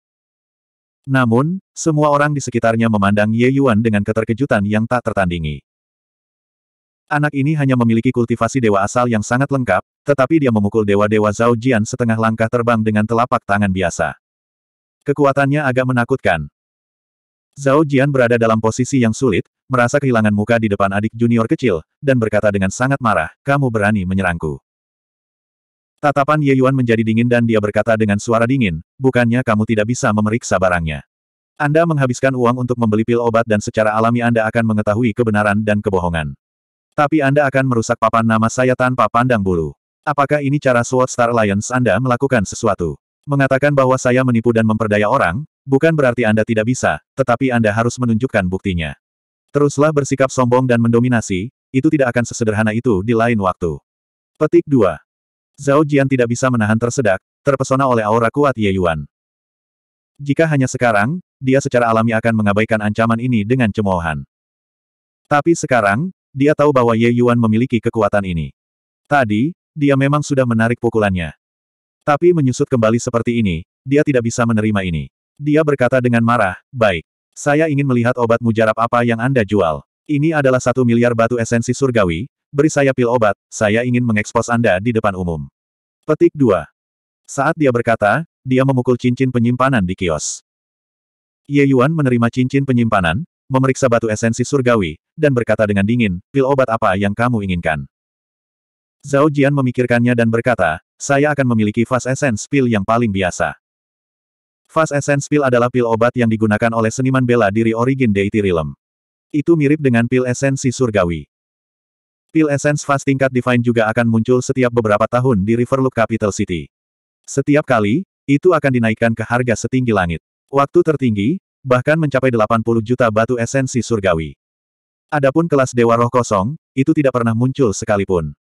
S1: Namun, semua orang di sekitarnya memandang Ye Yuan dengan keterkejutan yang tak tertandingi. Anak ini hanya memiliki kultivasi dewa asal yang sangat lengkap, tetapi dia memukul dewa-dewa Zhao Jian setengah langkah terbang dengan telapak tangan biasa. Kekuatannya agak menakutkan. Zhao Jian berada dalam posisi yang sulit, merasa kehilangan muka di depan adik junior kecil, dan berkata dengan sangat marah, kamu berani menyerangku. Tatapan Ye Yuan menjadi dingin dan dia berkata dengan suara dingin, bukannya kamu tidak bisa memeriksa barangnya. Anda menghabiskan uang untuk membeli pil obat dan secara alami Anda akan mengetahui kebenaran dan kebohongan. Tapi Anda akan merusak papan nama saya tanpa pandang bulu. Apakah ini cara Sword Star Alliance Anda melakukan sesuatu? Mengatakan bahwa saya menipu dan memperdaya orang, bukan berarti Anda tidak bisa, tetapi Anda harus menunjukkan buktinya. Teruslah bersikap sombong dan mendominasi, itu tidak akan sesederhana itu di lain waktu. Petik 2. Zhao Jian tidak bisa menahan tersedak, terpesona oleh aura kuat Ye Yuan. Jika hanya sekarang, dia secara alami akan mengabaikan ancaman ini dengan cemoohan. Tapi sekarang, dia tahu bahwa Ye Yuan memiliki kekuatan ini. Tadi, dia memang sudah menarik pukulannya. Tapi menyusut kembali seperti ini, dia tidak bisa menerima ini. Dia berkata dengan marah, baik. Saya ingin melihat obat mujarab apa yang Anda jual. Ini adalah satu miliar batu esensi surgawi, beri saya pil obat, saya ingin mengekspos Anda di depan umum. Petik 2. Saat dia berkata, dia memukul cincin penyimpanan di kios. Ye Yuan menerima cincin penyimpanan, memeriksa batu esensi surgawi, dan berkata dengan dingin, pil obat apa yang kamu inginkan? Zhao Jian memikirkannya dan berkata, saya akan memiliki fast esens pil yang paling biasa. Fast esens pil adalah pil obat yang digunakan oleh seniman bela diri origin deity realm. Itu mirip dengan pil esensi surgawi. Pil esens Fast tingkat Divine juga akan muncul setiap beberapa tahun di Riverlook Capital City. Setiap kali, itu akan dinaikkan ke harga setinggi langit. Waktu tertinggi, bahkan mencapai 80 juta batu esensi surgawi. Adapun kelas Dewa Roh Kosong, itu tidak pernah muncul sekalipun.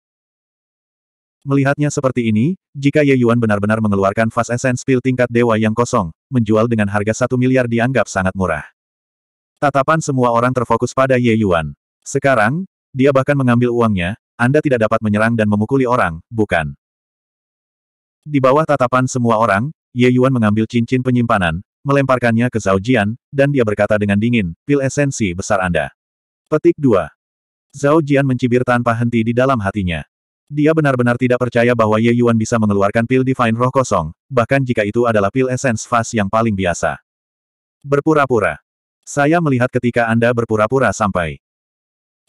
S1: Melihatnya seperti ini, jika Ye Yuan benar-benar mengeluarkan fast essence pil tingkat dewa yang kosong, menjual dengan harga satu miliar dianggap sangat murah. Tatapan semua orang terfokus pada Ye Yuan. Sekarang, dia bahkan mengambil uangnya, Anda tidak dapat menyerang dan memukuli orang, bukan? Di bawah tatapan semua orang, Ye Yuan mengambil cincin penyimpanan, melemparkannya ke Zhao Jian, dan dia berkata dengan dingin, pil esensi besar Anda. Petik 2. Zhao Jian mencibir tanpa henti di dalam hatinya. Dia benar-benar tidak percaya bahwa Ye Yuan bisa mengeluarkan pil Divine Roh kosong, bahkan jika itu adalah pil esens fast yang paling biasa. Berpura-pura. Saya melihat ketika Anda berpura-pura sampai.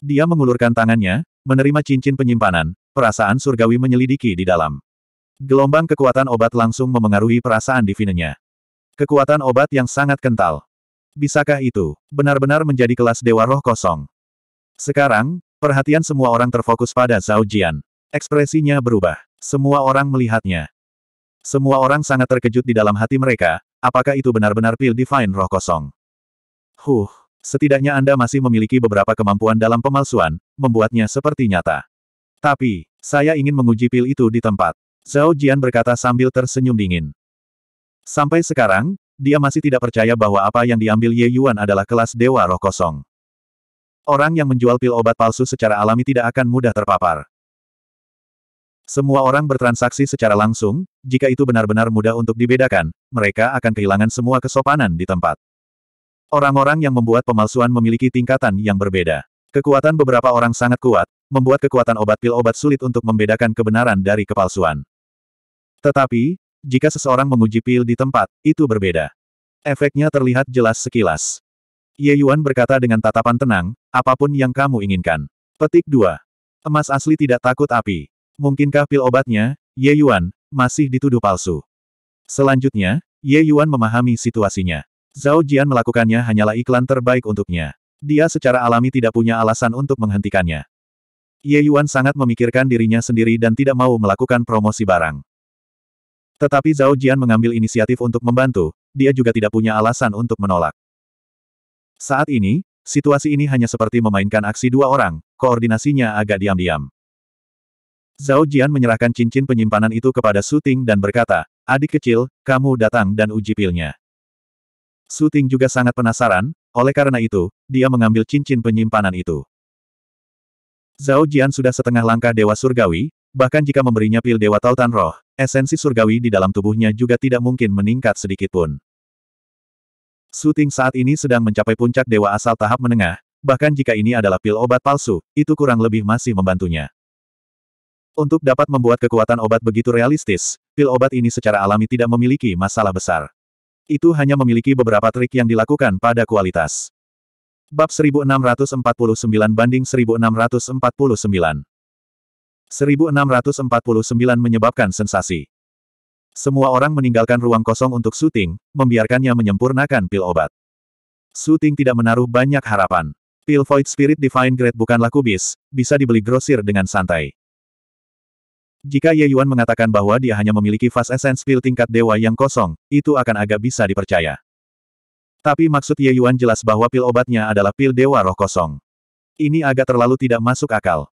S1: Dia mengulurkan tangannya, menerima cincin penyimpanan, perasaan surgawi menyelidiki di dalam. Gelombang kekuatan obat langsung memengaruhi perasaan divinenya. Kekuatan obat yang sangat kental. Bisakah itu benar-benar menjadi kelas dewa roh kosong? Sekarang, perhatian semua orang terfokus pada Zhao Jian. Ekspresinya berubah. Semua orang melihatnya. Semua orang sangat terkejut di dalam hati mereka, apakah itu benar-benar pil divine roh kosong? Huh, setidaknya Anda masih memiliki beberapa kemampuan dalam pemalsuan, membuatnya seperti nyata. Tapi, saya ingin menguji pil itu di tempat. Zhao Jian berkata sambil tersenyum dingin. Sampai sekarang, dia masih tidak percaya bahwa apa yang diambil Ye Yuan adalah kelas dewa roh kosong. Orang yang menjual pil obat palsu secara alami tidak akan mudah terpapar. Semua orang bertransaksi secara langsung, jika itu benar-benar mudah untuk dibedakan, mereka akan kehilangan semua kesopanan di tempat. Orang-orang yang membuat pemalsuan memiliki tingkatan yang berbeda. Kekuatan beberapa orang sangat kuat, membuat kekuatan obat pil obat sulit untuk membedakan kebenaran dari kepalsuan. Tetapi, jika seseorang menguji pil di tempat, itu berbeda. Efeknya terlihat jelas sekilas. Ye Yuan berkata dengan tatapan tenang, apapun yang kamu inginkan. Petik 2. Emas asli tidak takut api. Mungkinkah pil obatnya, Ye Yuan, masih dituduh palsu. Selanjutnya, Ye Yuan memahami situasinya. Zhao Jian melakukannya hanyalah iklan terbaik untuknya. Dia secara alami tidak punya alasan untuk menghentikannya. Ye Yuan sangat memikirkan dirinya sendiri dan tidak mau melakukan promosi barang. Tetapi Zhao Jian mengambil inisiatif untuk membantu, dia juga tidak punya alasan untuk menolak. Saat ini, situasi ini hanya seperti memainkan aksi dua orang, koordinasinya agak diam-diam. Zhao Jian menyerahkan cincin penyimpanan itu kepada Su Ting dan berkata, adik kecil, kamu datang dan uji pilnya. Su Ting juga sangat penasaran, oleh karena itu, dia mengambil cincin penyimpanan itu. Zhao Jian sudah setengah langkah Dewa Surgawi, bahkan jika memberinya pil Dewa Tautan Roh, Esensi surgawi di dalam tubuhnya juga tidak mungkin meningkat sedikitpun. Suting saat ini sedang mencapai puncak dewa asal tahap menengah, bahkan jika ini adalah pil obat palsu, itu kurang lebih masih membantunya. Untuk dapat membuat kekuatan obat begitu realistis, pil obat ini secara alami tidak memiliki masalah besar. Itu hanya memiliki beberapa trik yang dilakukan pada kualitas. Bab 1649 banding 1649 1649 menyebabkan sensasi. Semua orang meninggalkan ruang kosong untuk syuting, membiarkannya menyempurnakan pil obat. Syuting tidak menaruh banyak harapan. Pil Void Spirit Divine Grade bukanlah kubis, bisa dibeli grosir dengan santai. Jika Ye Yuan mengatakan bahwa dia hanya memiliki fast essence pil tingkat dewa yang kosong, itu akan agak bisa dipercaya. Tapi maksud Ye Yuan jelas bahwa pil obatnya adalah pil dewa roh kosong. Ini agak terlalu tidak masuk akal.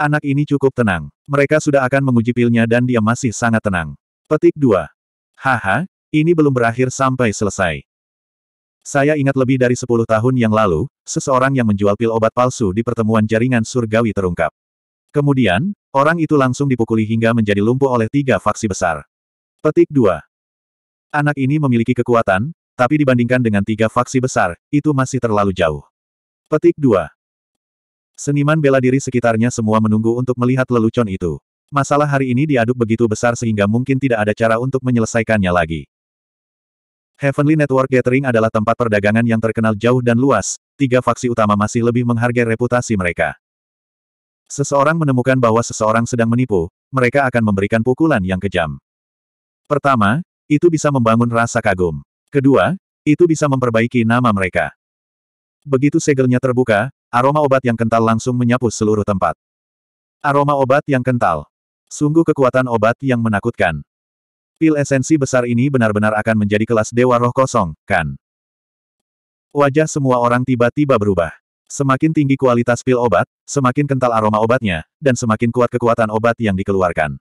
S1: Anak ini cukup tenang. Mereka sudah akan menguji pilnya dan dia masih sangat tenang. Petik 2. Haha, ini belum berakhir sampai selesai. Saya ingat lebih dari 10 tahun yang lalu, seseorang yang menjual pil obat palsu di pertemuan jaringan surgawi terungkap. Kemudian, orang itu langsung dipukuli hingga menjadi lumpuh oleh tiga faksi besar. Petik 2. Anak ini memiliki kekuatan, tapi dibandingkan dengan tiga faksi besar, itu masih terlalu jauh. Petik 2. Seniman bela diri sekitarnya semua menunggu untuk melihat lelucon itu. Masalah hari ini diaduk begitu besar sehingga mungkin tidak ada cara untuk menyelesaikannya lagi. Heavenly Network Gathering adalah tempat perdagangan yang terkenal jauh dan luas, tiga faksi utama masih lebih menghargai reputasi mereka. Seseorang menemukan bahwa seseorang sedang menipu, mereka akan memberikan pukulan yang kejam. Pertama, itu bisa membangun rasa kagum. Kedua, itu bisa memperbaiki nama mereka. Begitu segelnya terbuka, Aroma obat yang kental langsung menyapu seluruh tempat. Aroma obat yang kental. Sungguh kekuatan obat yang menakutkan. Pil esensi besar ini benar-benar akan menjadi kelas dewa roh kosong, kan? Wajah semua orang tiba-tiba berubah. Semakin tinggi kualitas pil obat, semakin kental aroma obatnya, dan semakin kuat kekuatan obat yang dikeluarkan.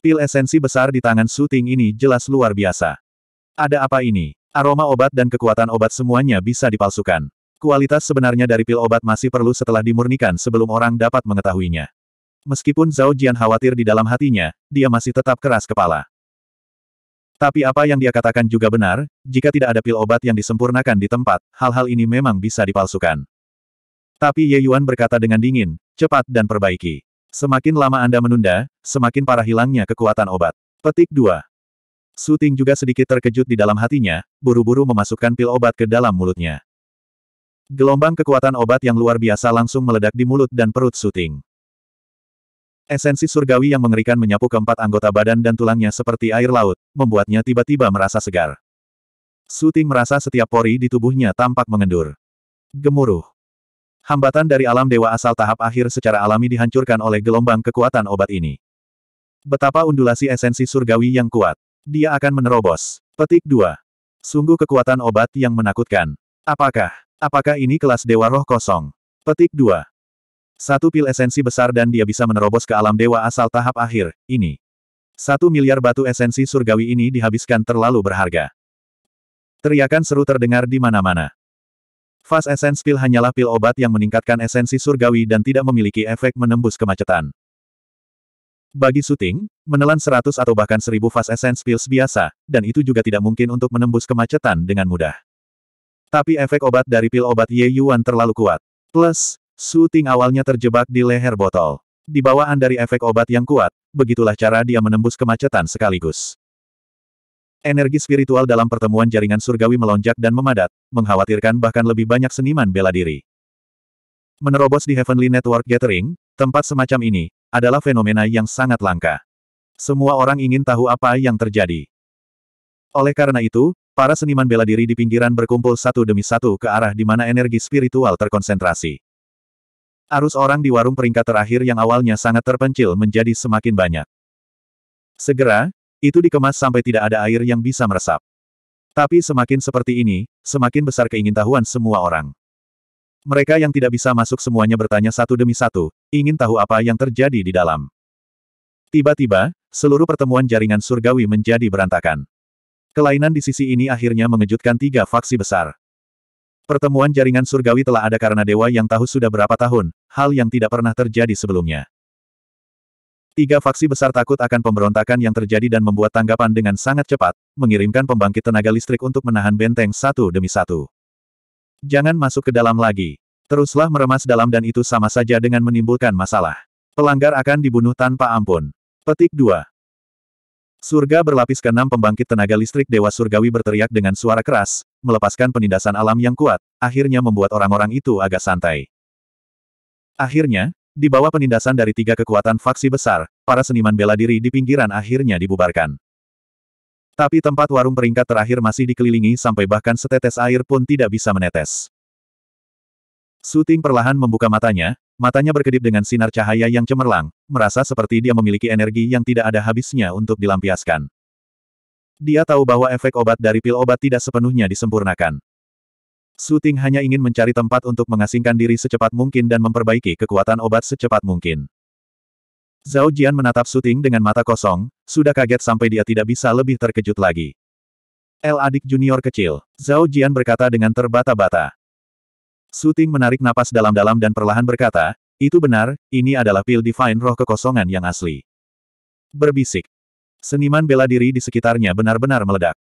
S1: Pil esensi besar di tangan syuting ini jelas luar biasa. Ada apa ini? Aroma obat dan kekuatan obat semuanya bisa dipalsukan. Kualitas sebenarnya dari pil obat masih perlu setelah dimurnikan sebelum orang dapat mengetahuinya. Meskipun Zhao Jian khawatir di dalam hatinya, dia masih tetap keras kepala. Tapi apa yang dia katakan juga benar, jika tidak ada pil obat yang disempurnakan di tempat, hal-hal ini memang bisa dipalsukan. Tapi Ye Yuan berkata dengan dingin, cepat dan perbaiki. Semakin lama Anda menunda, semakin parah hilangnya kekuatan obat. Petik 2. Suting juga sedikit terkejut di dalam hatinya, buru-buru memasukkan pil obat ke dalam mulutnya. Gelombang kekuatan obat yang luar biasa langsung meledak di mulut dan perut Suting. Esensi surgawi yang mengerikan menyapu keempat anggota badan dan tulangnya seperti air laut, membuatnya tiba-tiba merasa segar. Suting merasa setiap pori di tubuhnya tampak mengendur. Gemuruh. Hambatan dari alam dewa asal tahap akhir secara alami dihancurkan oleh gelombang kekuatan obat ini. Betapa undulasi esensi surgawi yang kuat. Dia akan menerobos. Petik 2. Sungguh kekuatan obat yang menakutkan. Apakah Apakah ini kelas Dewa Roh Kosong? Petik 2. Satu pil esensi besar dan dia bisa menerobos ke alam dewa asal tahap akhir, ini. Satu miliar batu esensi surgawi ini dihabiskan terlalu berharga. Teriakan seru terdengar di mana-mana. Fast Essence Pill hanyalah pil obat yang meningkatkan esensi surgawi dan tidak memiliki efek menembus kemacetan. Bagi syuting, menelan seratus atau bahkan seribu Fast Essence Pills biasa, dan itu juga tidak mungkin untuk menembus kemacetan dengan mudah. Tapi efek obat dari pil obat Ye Yuan terlalu kuat. Plus, Su Ting awalnya terjebak di leher botol. Di bawaan dari efek obat yang kuat, begitulah cara dia menembus kemacetan sekaligus. Energi spiritual dalam pertemuan jaringan surgawi melonjak dan memadat, mengkhawatirkan bahkan lebih banyak seniman bela diri. Menerobos di Heavenly Network Gathering, tempat semacam ini, adalah fenomena yang sangat langka. Semua orang ingin tahu apa yang terjadi. Oleh karena itu, Para seniman bela diri di pinggiran berkumpul satu demi satu ke arah di mana energi spiritual terkonsentrasi. Arus orang di warung peringkat terakhir yang awalnya sangat terpencil menjadi semakin banyak. Segera, itu dikemas sampai tidak ada air yang bisa meresap. Tapi semakin seperti ini, semakin besar keingintahuan semua orang. Mereka yang tidak bisa masuk semuanya bertanya satu demi satu, ingin tahu apa yang terjadi di dalam. Tiba-tiba, seluruh pertemuan jaringan surgawi menjadi berantakan. Kelainan di sisi ini akhirnya mengejutkan tiga faksi besar. Pertemuan jaringan surgawi telah ada karena dewa yang tahu sudah berapa tahun, hal yang tidak pernah terjadi sebelumnya. Tiga faksi besar takut akan pemberontakan yang terjadi dan membuat tanggapan dengan sangat cepat, mengirimkan pembangkit tenaga listrik untuk menahan benteng satu demi satu. Jangan masuk ke dalam lagi. Teruslah meremas dalam dan itu sama saja dengan menimbulkan masalah. Pelanggar akan dibunuh tanpa ampun. Petik 2. Surga berlapis keenam pembangkit tenaga listrik Dewa Surgawi berteriak dengan suara keras, melepaskan penindasan alam yang kuat, akhirnya membuat orang-orang itu agak santai. Akhirnya, di bawah penindasan dari tiga kekuatan faksi besar, para seniman bela diri di pinggiran akhirnya dibubarkan. Tapi tempat warung peringkat terakhir masih dikelilingi sampai bahkan setetes air pun tidak bisa menetes. Suting perlahan membuka matanya, matanya berkedip dengan sinar cahaya yang cemerlang, merasa seperti dia memiliki energi yang tidak ada habisnya untuk dilampiaskan. Dia tahu bahwa efek obat dari pil obat tidak sepenuhnya disempurnakan. Suting hanya ingin mencari tempat untuk mengasingkan diri secepat mungkin dan memperbaiki kekuatan obat secepat mungkin. Zhao Jian menatap Suting dengan mata kosong, sudah kaget sampai dia tidak bisa lebih terkejut lagi. El adik junior kecil, Zhao Jian berkata dengan terbata-bata. Suting menarik napas dalam-dalam dan perlahan berkata, itu benar, ini adalah pil divine roh kekosongan yang asli. Berbisik. Seniman bela diri di sekitarnya benar-benar meledak.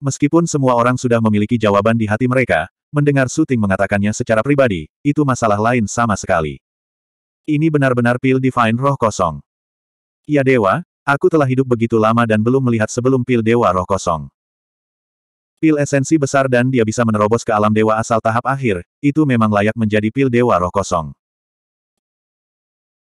S1: Meskipun semua orang sudah memiliki jawaban di hati mereka, mendengar Suting mengatakannya secara pribadi, itu masalah lain sama sekali. Ini benar-benar pil divine roh kosong. Ya dewa, aku telah hidup begitu lama dan belum melihat sebelum pil dewa roh kosong. Pil esensi besar dan dia bisa menerobos ke alam dewa asal tahap akhir, itu memang layak menjadi pil dewa roh kosong.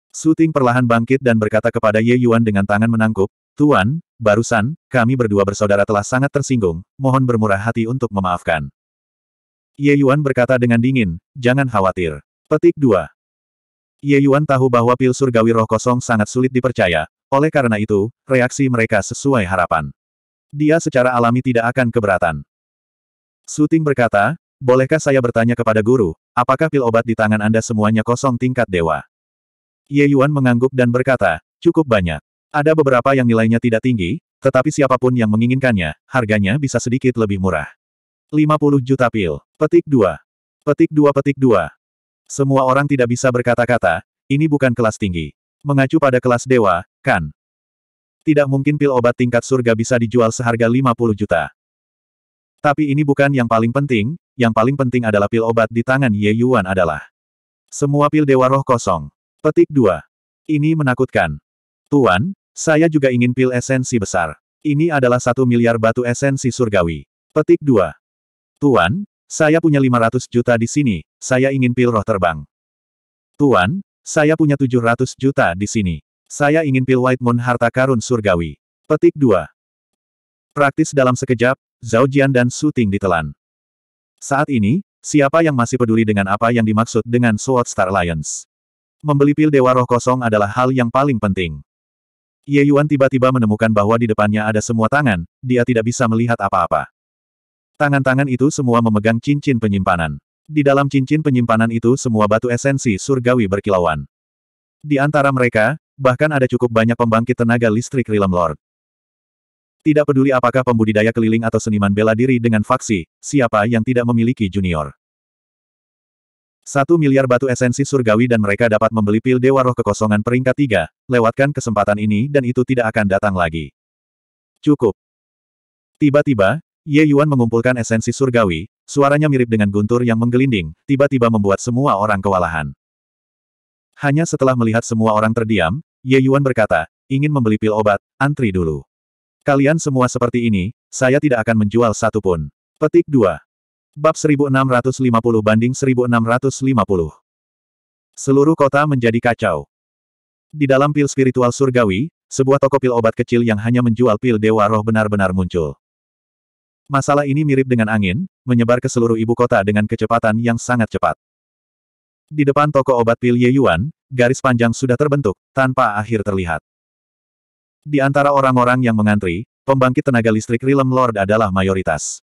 S1: Suting perlahan bangkit dan berkata kepada Ye Yuan dengan tangan menangkup, Tuan, barusan, kami berdua bersaudara telah sangat tersinggung, mohon bermurah hati untuk memaafkan. Ye Yuan berkata dengan dingin, jangan khawatir. Petik 2. Ye Yuan tahu bahwa pil surgawi roh kosong sangat sulit dipercaya, oleh karena itu, reaksi mereka sesuai harapan. Dia secara alami tidak akan keberatan. Suting berkata, bolehkah saya bertanya kepada guru, apakah pil obat di tangan Anda semuanya kosong tingkat dewa? Ye Yuan mengangguk dan berkata, cukup banyak. Ada beberapa yang nilainya tidak tinggi, tetapi siapapun yang menginginkannya, harganya bisa sedikit lebih murah. 50 juta pil. Petik 2. Petik 2 petik 2. Semua orang tidak bisa berkata-kata, ini bukan kelas tinggi. Mengacu pada kelas dewa, kan? Tidak mungkin pil obat tingkat surga bisa dijual seharga 50 juta. Tapi ini bukan yang paling penting, yang paling penting adalah pil obat di tangan Ye Yuan adalah semua pil dewa roh kosong. Petik 2. Ini menakutkan. Tuan, saya juga ingin pil esensi besar. Ini adalah satu miliar batu esensi surgawi. Petik 2. Tuan, saya punya 500 juta di sini, saya ingin pil roh terbang. Tuan, saya punya 700 juta di sini. Saya ingin pil White Moon harta karun surgawi. Petik 2. Praktis dalam sekejap, Zhao Jian dan Su Ting ditelan. Saat ini, siapa yang masih peduli dengan apa yang dimaksud dengan Sword Star Alliance? Membeli pil Dewa Roh Kosong adalah hal yang paling penting. Ye Yuan tiba-tiba menemukan bahwa di depannya ada semua tangan, dia tidak bisa melihat apa-apa. Tangan-tangan itu semua memegang cincin penyimpanan. Di dalam cincin penyimpanan itu semua batu esensi surgawi berkilauan. Di antara mereka, bahkan ada cukup banyak pembangkit tenaga listrik Realm Lord. Tidak peduli apakah pembudidaya keliling atau seniman bela diri dengan faksi, siapa yang tidak memiliki junior. Satu miliar batu esensi surgawi dan mereka dapat membeli pil Dewa Roh kekosongan peringkat tiga, lewatkan kesempatan ini dan itu tidak akan datang lagi. Cukup. Tiba-tiba, Ye Yuan mengumpulkan esensi surgawi, suaranya mirip dengan guntur yang menggelinding, tiba-tiba membuat semua orang kewalahan. Hanya setelah melihat semua orang terdiam, Ye Yuan berkata, ingin membeli pil obat, antri dulu. Kalian semua seperti ini, saya tidak akan menjual satu pun. Petik 2. Bab 1650 banding 1650. Seluruh kota menjadi kacau. Di dalam pil spiritual surgawi, sebuah toko pil obat kecil yang hanya menjual pil dewa roh benar-benar muncul. Masalah ini mirip dengan angin, menyebar ke seluruh ibu kota dengan kecepatan yang sangat cepat. Di depan toko obat pil Ye Yuan, garis panjang sudah terbentuk, tanpa akhir terlihat. Di antara orang-orang yang mengantri, pembangkit tenaga listrik Realm Lord adalah mayoritas.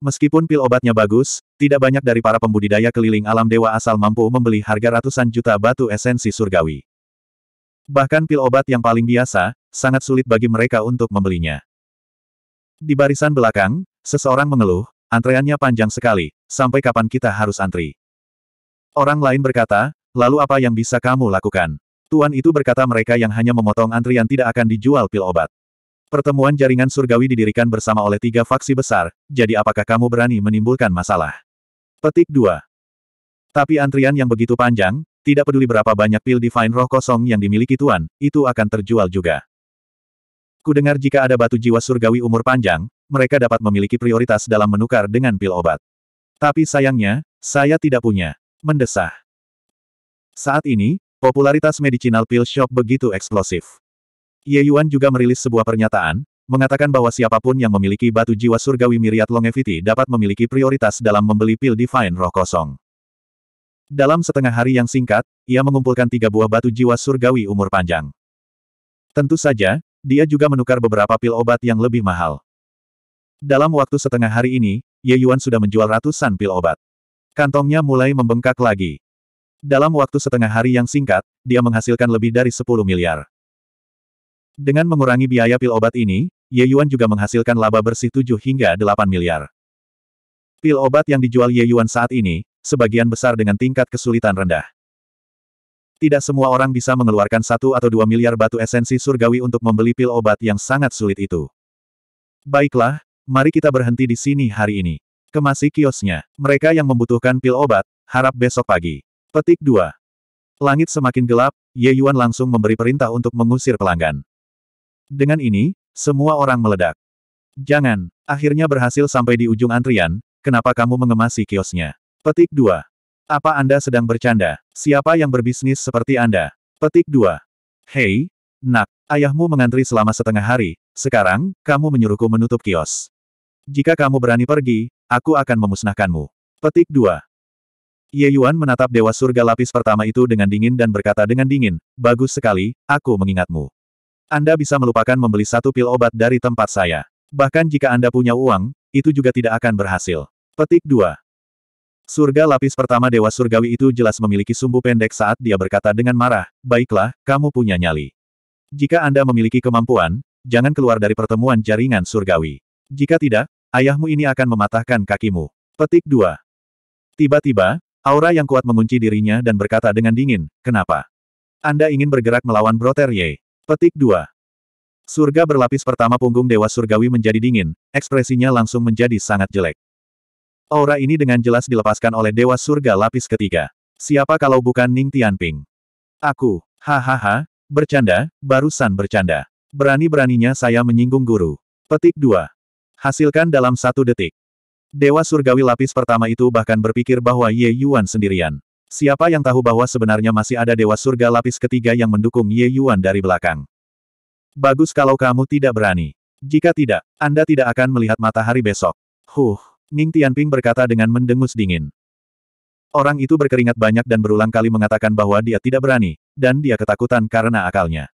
S1: Meskipun pil obatnya bagus, tidak banyak dari para pembudidaya keliling alam dewa asal mampu membeli harga ratusan juta batu esensi surgawi. Bahkan pil obat yang paling biasa, sangat sulit bagi mereka untuk membelinya. Di barisan belakang, seseorang mengeluh, antreannya panjang sekali, sampai kapan kita harus antri? Orang lain berkata, Lalu apa yang bisa kamu lakukan? Tuan itu berkata mereka yang hanya memotong antrian tidak akan dijual pil obat. Pertemuan jaringan surgawi didirikan bersama oleh tiga faksi besar, jadi apakah kamu berani menimbulkan masalah? Petik 2. Tapi antrian yang begitu panjang, tidak peduli berapa banyak pil divine roh kosong yang dimiliki Tuan, itu akan terjual juga. Kudengar jika ada batu jiwa surgawi umur panjang, mereka dapat memiliki prioritas dalam menukar dengan pil obat. Tapi sayangnya, saya tidak punya. Mendesah. Saat ini, popularitas medicinal pill shop begitu eksplosif. Ye Yuan juga merilis sebuah pernyataan, mengatakan bahwa siapapun yang memiliki batu jiwa surgawi miriat longevity dapat memiliki prioritas dalam membeli pil divine roh kosong. Dalam setengah hari yang singkat, ia mengumpulkan tiga buah batu jiwa surgawi umur panjang. Tentu saja, dia juga menukar beberapa pil obat yang lebih mahal. Dalam waktu setengah hari ini, Ye Yuan sudah menjual ratusan pil obat. Kantongnya mulai membengkak lagi. Dalam waktu setengah hari yang singkat, dia menghasilkan lebih dari 10 miliar. Dengan mengurangi biaya pil obat ini, Ye Yuan juga menghasilkan laba bersih 7 hingga 8 miliar. Pil obat yang dijual Ye Yuan saat ini, sebagian besar dengan tingkat kesulitan rendah. Tidak semua orang bisa mengeluarkan satu atau dua miliar batu esensi surgawi untuk membeli pil obat yang sangat sulit itu. Baiklah, mari kita berhenti di sini hari ini. Kemasi kiosnya. Mereka yang membutuhkan pil obat, harap besok pagi. Petik 2. Langit semakin gelap, Ye Yuan langsung memberi perintah untuk mengusir pelanggan. Dengan ini, semua orang meledak. Jangan, akhirnya berhasil sampai di ujung antrian, kenapa kamu mengemasi kiosnya? Petik 2. Apa Anda sedang bercanda? Siapa yang berbisnis seperti Anda? Petik 2. Hei, nak, ayahmu mengantri selama setengah hari, sekarang, kamu menyuruhku menutup kios. Jika kamu berani pergi, aku akan memusnahkanmu. Petik 2. Ye Yuan menatap dewa surga lapis pertama itu dengan dingin dan berkata dengan dingin, bagus sekali, aku mengingatmu. Anda bisa melupakan membeli satu pil obat dari tempat saya. Bahkan jika Anda punya uang, itu juga tidak akan berhasil. Petik 2. Surga lapis pertama Dewa Surgawi itu jelas memiliki sumbu pendek saat dia berkata dengan marah, baiklah, kamu punya nyali. Jika Anda memiliki kemampuan, jangan keluar dari pertemuan jaringan surgawi. Jika tidak, ayahmu ini akan mematahkan kakimu. Petik 2. Tiba-tiba, Aura yang kuat mengunci dirinya dan berkata dengan dingin, kenapa? Anda ingin bergerak melawan Ye? Petik 2. Surga berlapis pertama punggung Dewa Surgawi menjadi dingin, ekspresinya langsung menjadi sangat jelek. Aura ini dengan jelas dilepaskan oleh Dewa Surga lapis ketiga. Siapa kalau bukan Ning Tianping? Aku, hahaha, bercanda, barusan bercanda. Berani-beraninya saya menyinggung guru. Petik 2. Hasilkan dalam satu detik. Dewa surgawi lapis pertama itu bahkan berpikir bahwa Ye Yuan sendirian. Siapa yang tahu bahwa sebenarnya masih ada dewa surga lapis ketiga yang mendukung Ye Yuan dari belakang. Bagus kalau kamu tidak berani. Jika tidak, Anda tidak akan melihat matahari besok. Huh, Ning Tianping berkata dengan mendengus dingin. Orang itu berkeringat banyak dan berulang kali mengatakan bahwa dia tidak berani, dan dia ketakutan karena akalnya.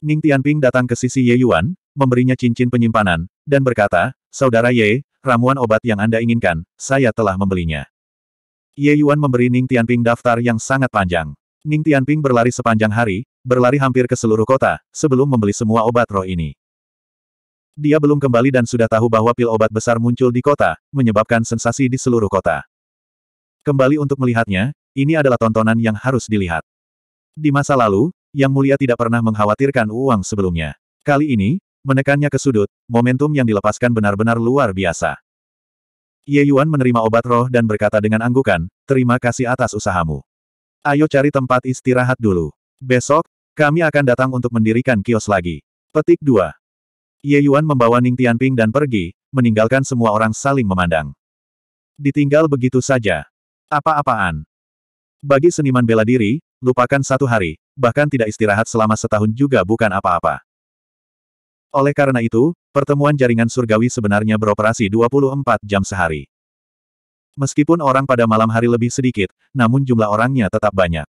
S1: Ning Tianping datang ke sisi Ye Yuan, memberinya cincin penyimpanan, dan berkata, Saudara Ye, ramuan obat yang Anda inginkan, saya telah membelinya. Ye Yuan memberi Ning Tianping daftar yang sangat panjang. Ning Tianping berlari sepanjang hari, berlari hampir ke seluruh kota, sebelum membeli semua obat roh ini. Dia belum kembali dan sudah tahu bahwa pil obat besar muncul di kota, menyebabkan sensasi di seluruh kota. Kembali untuk melihatnya, ini adalah tontonan yang harus dilihat. Di masa lalu, Yang Mulia tidak pernah mengkhawatirkan uang sebelumnya. Kali ini, menekannya ke sudut, momentum yang dilepaskan benar-benar luar biasa. Ye Yuan menerima obat roh dan berkata dengan anggukan, terima kasih atas usahamu. Ayo cari tempat istirahat dulu. Besok, kami akan datang untuk mendirikan kios lagi. Petik 2. Ye Yuan membawa Ning Tianping dan pergi, meninggalkan semua orang saling memandang. Ditinggal begitu saja. Apa-apaan. Bagi seniman bela diri, lupakan satu hari, bahkan tidak istirahat selama setahun juga bukan apa-apa. Oleh karena itu, pertemuan jaringan surgawi sebenarnya beroperasi 24 jam sehari. Meskipun orang pada malam hari lebih sedikit, namun jumlah orangnya tetap banyak.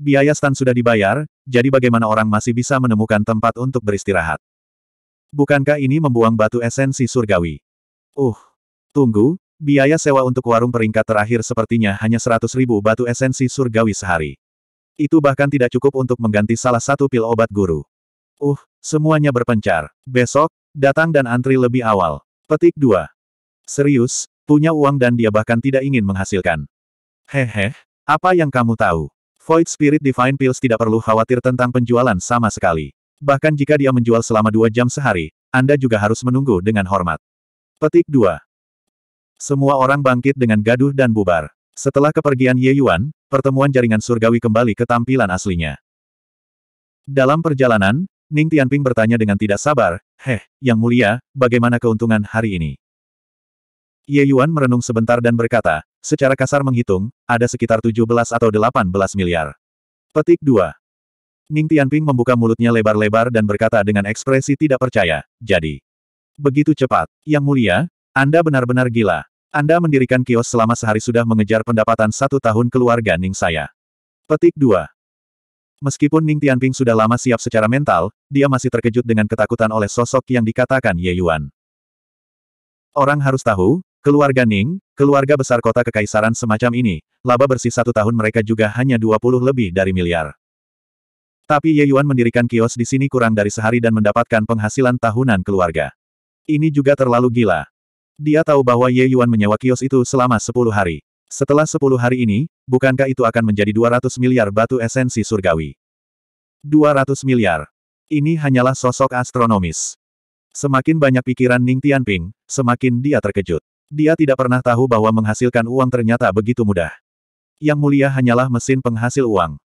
S1: Biaya stan sudah dibayar, jadi bagaimana orang masih bisa menemukan tempat untuk beristirahat? Bukankah ini membuang batu esensi surgawi? Uh, tunggu, biaya sewa untuk warung peringkat terakhir sepertinya hanya 100 ribu batu esensi surgawi sehari. Itu bahkan tidak cukup untuk mengganti salah satu pil obat guru. Uh, semuanya berpencar. Besok, datang dan antri lebih awal. Petik 2. Serius, punya uang dan dia bahkan tidak ingin menghasilkan. Hehe, apa yang kamu tahu? Void Spirit Divine Pills tidak perlu khawatir tentang penjualan sama sekali. Bahkan jika dia menjual selama dua jam sehari, Anda juga harus menunggu dengan hormat. Petik 2. Semua orang bangkit dengan gaduh dan bubar. Setelah kepergian Ye Yuan, pertemuan jaringan surgawi kembali ke tampilan aslinya. Dalam perjalanan, Ning Tianping bertanya dengan tidak sabar, Heh, Yang Mulia, bagaimana keuntungan hari ini? Ye Yuan merenung sebentar dan berkata, secara kasar menghitung, ada sekitar 17 atau 18 miliar. Petik 2. Ning Tianping membuka mulutnya lebar-lebar dan berkata dengan ekspresi tidak percaya, jadi. Begitu cepat, Yang Mulia, Anda benar-benar gila. Anda mendirikan kios selama sehari sudah mengejar pendapatan satu tahun keluarga Ning saya. Petik 2. Meskipun Ning Tianping sudah lama siap secara mental, dia masih terkejut dengan ketakutan oleh sosok yang dikatakan Ye Yuan. Orang harus tahu, keluarga Ning, keluarga besar kota kekaisaran semacam ini, laba bersih satu tahun mereka juga hanya 20 lebih dari miliar. Tapi Ye Yuan mendirikan kios di sini kurang dari sehari dan mendapatkan penghasilan tahunan keluarga. Ini juga terlalu gila. Dia tahu bahwa Ye Yuan menyewa kios itu selama 10 hari. Setelah sepuluh hari ini, bukankah itu akan menjadi 200 miliar batu esensi surgawi? 200 miliar. Ini hanyalah sosok astronomis. Semakin banyak pikiran Ning Tianping, semakin dia terkejut. Dia tidak pernah tahu bahwa menghasilkan uang ternyata begitu mudah. Yang mulia hanyalah mesin penghasil uang.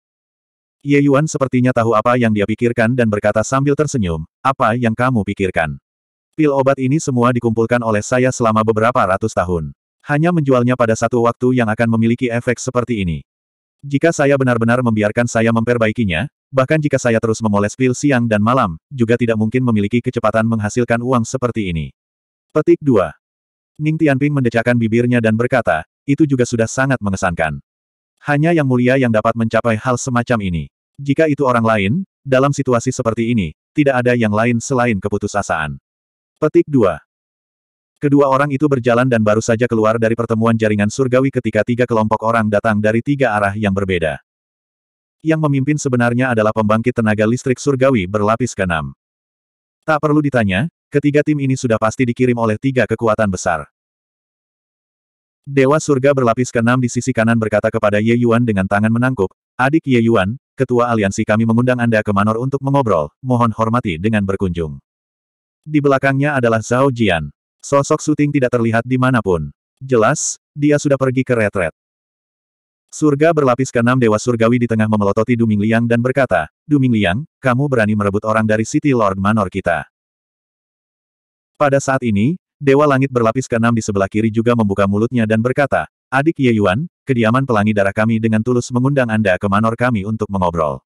S1: Ye Yuan sepertinya tahu apa yang dia pikirkan dan berkata sambil tersenyum, apa yang kamu pikirkan? Pil obat ini semua dikumpulkan oleh saya selama beberapa ratus tahun. Hanya menjualnya pada satu waktu yang akan memiliki efek seperti ini. Jika saya benar-benar membiarkan saya memperbaikinya, bahkan jika saya terus memoles pil siang dan malam, juga tidak mungkin memiliki kecepatan menghasilkan uang seperti ini. Petik 2. Ning Tianping mendecakkan bibirnya dan berkata, itu juga sudah sangat mengesankan. Hanya yang mulia yang dapat mencapai hal semacam ini. Jika itu orang lain, dalam situasi seperti ini, tidak ada yang lain selain keputusasaan. Petik 2. Kedua orang itu berjalan dan baru saja keluar dari pertemuan jaringan surgawi ketika tiga kelompok orang datang dari tiga arah yang berbeda. Yang memimpin sebenarnya adalah pembangkit tenaga listrik surgawi berlapis keenam. Tak perlu ditanya, ketiga tim ini sudah pasti dikirim oleh tiga kekuatan besar. Dewa surga berlapis keenam di sisi kanan berkata kepada Ye Yuan dengan tangan menangkup, Adik Ye Yuan, ketua aliansi kami mengundang Anda ke Manor untuk mengobrol, mohon hormati dengan berkunjung. Di belakangnya adalah Zhao Jian, Sosok syuting tidak terlihat di manapun. Jelas, dia sudah pergi ke retret. Surga berlapis keenam Dewa Surgawi di tengah memelototi Duming Liang dan berkata, Duming Liang, kamu berani merebut orang dari City Lord Manor kita. Pada saat ini, Dewa Langit berlapis keenam di sebelah kiri juga membuka mulutnya dan berkata, Adik Ye Yuan, kediaman pelangi darah kami dengan tulus mengundang Anda ke Manor kami untuk mengobrol.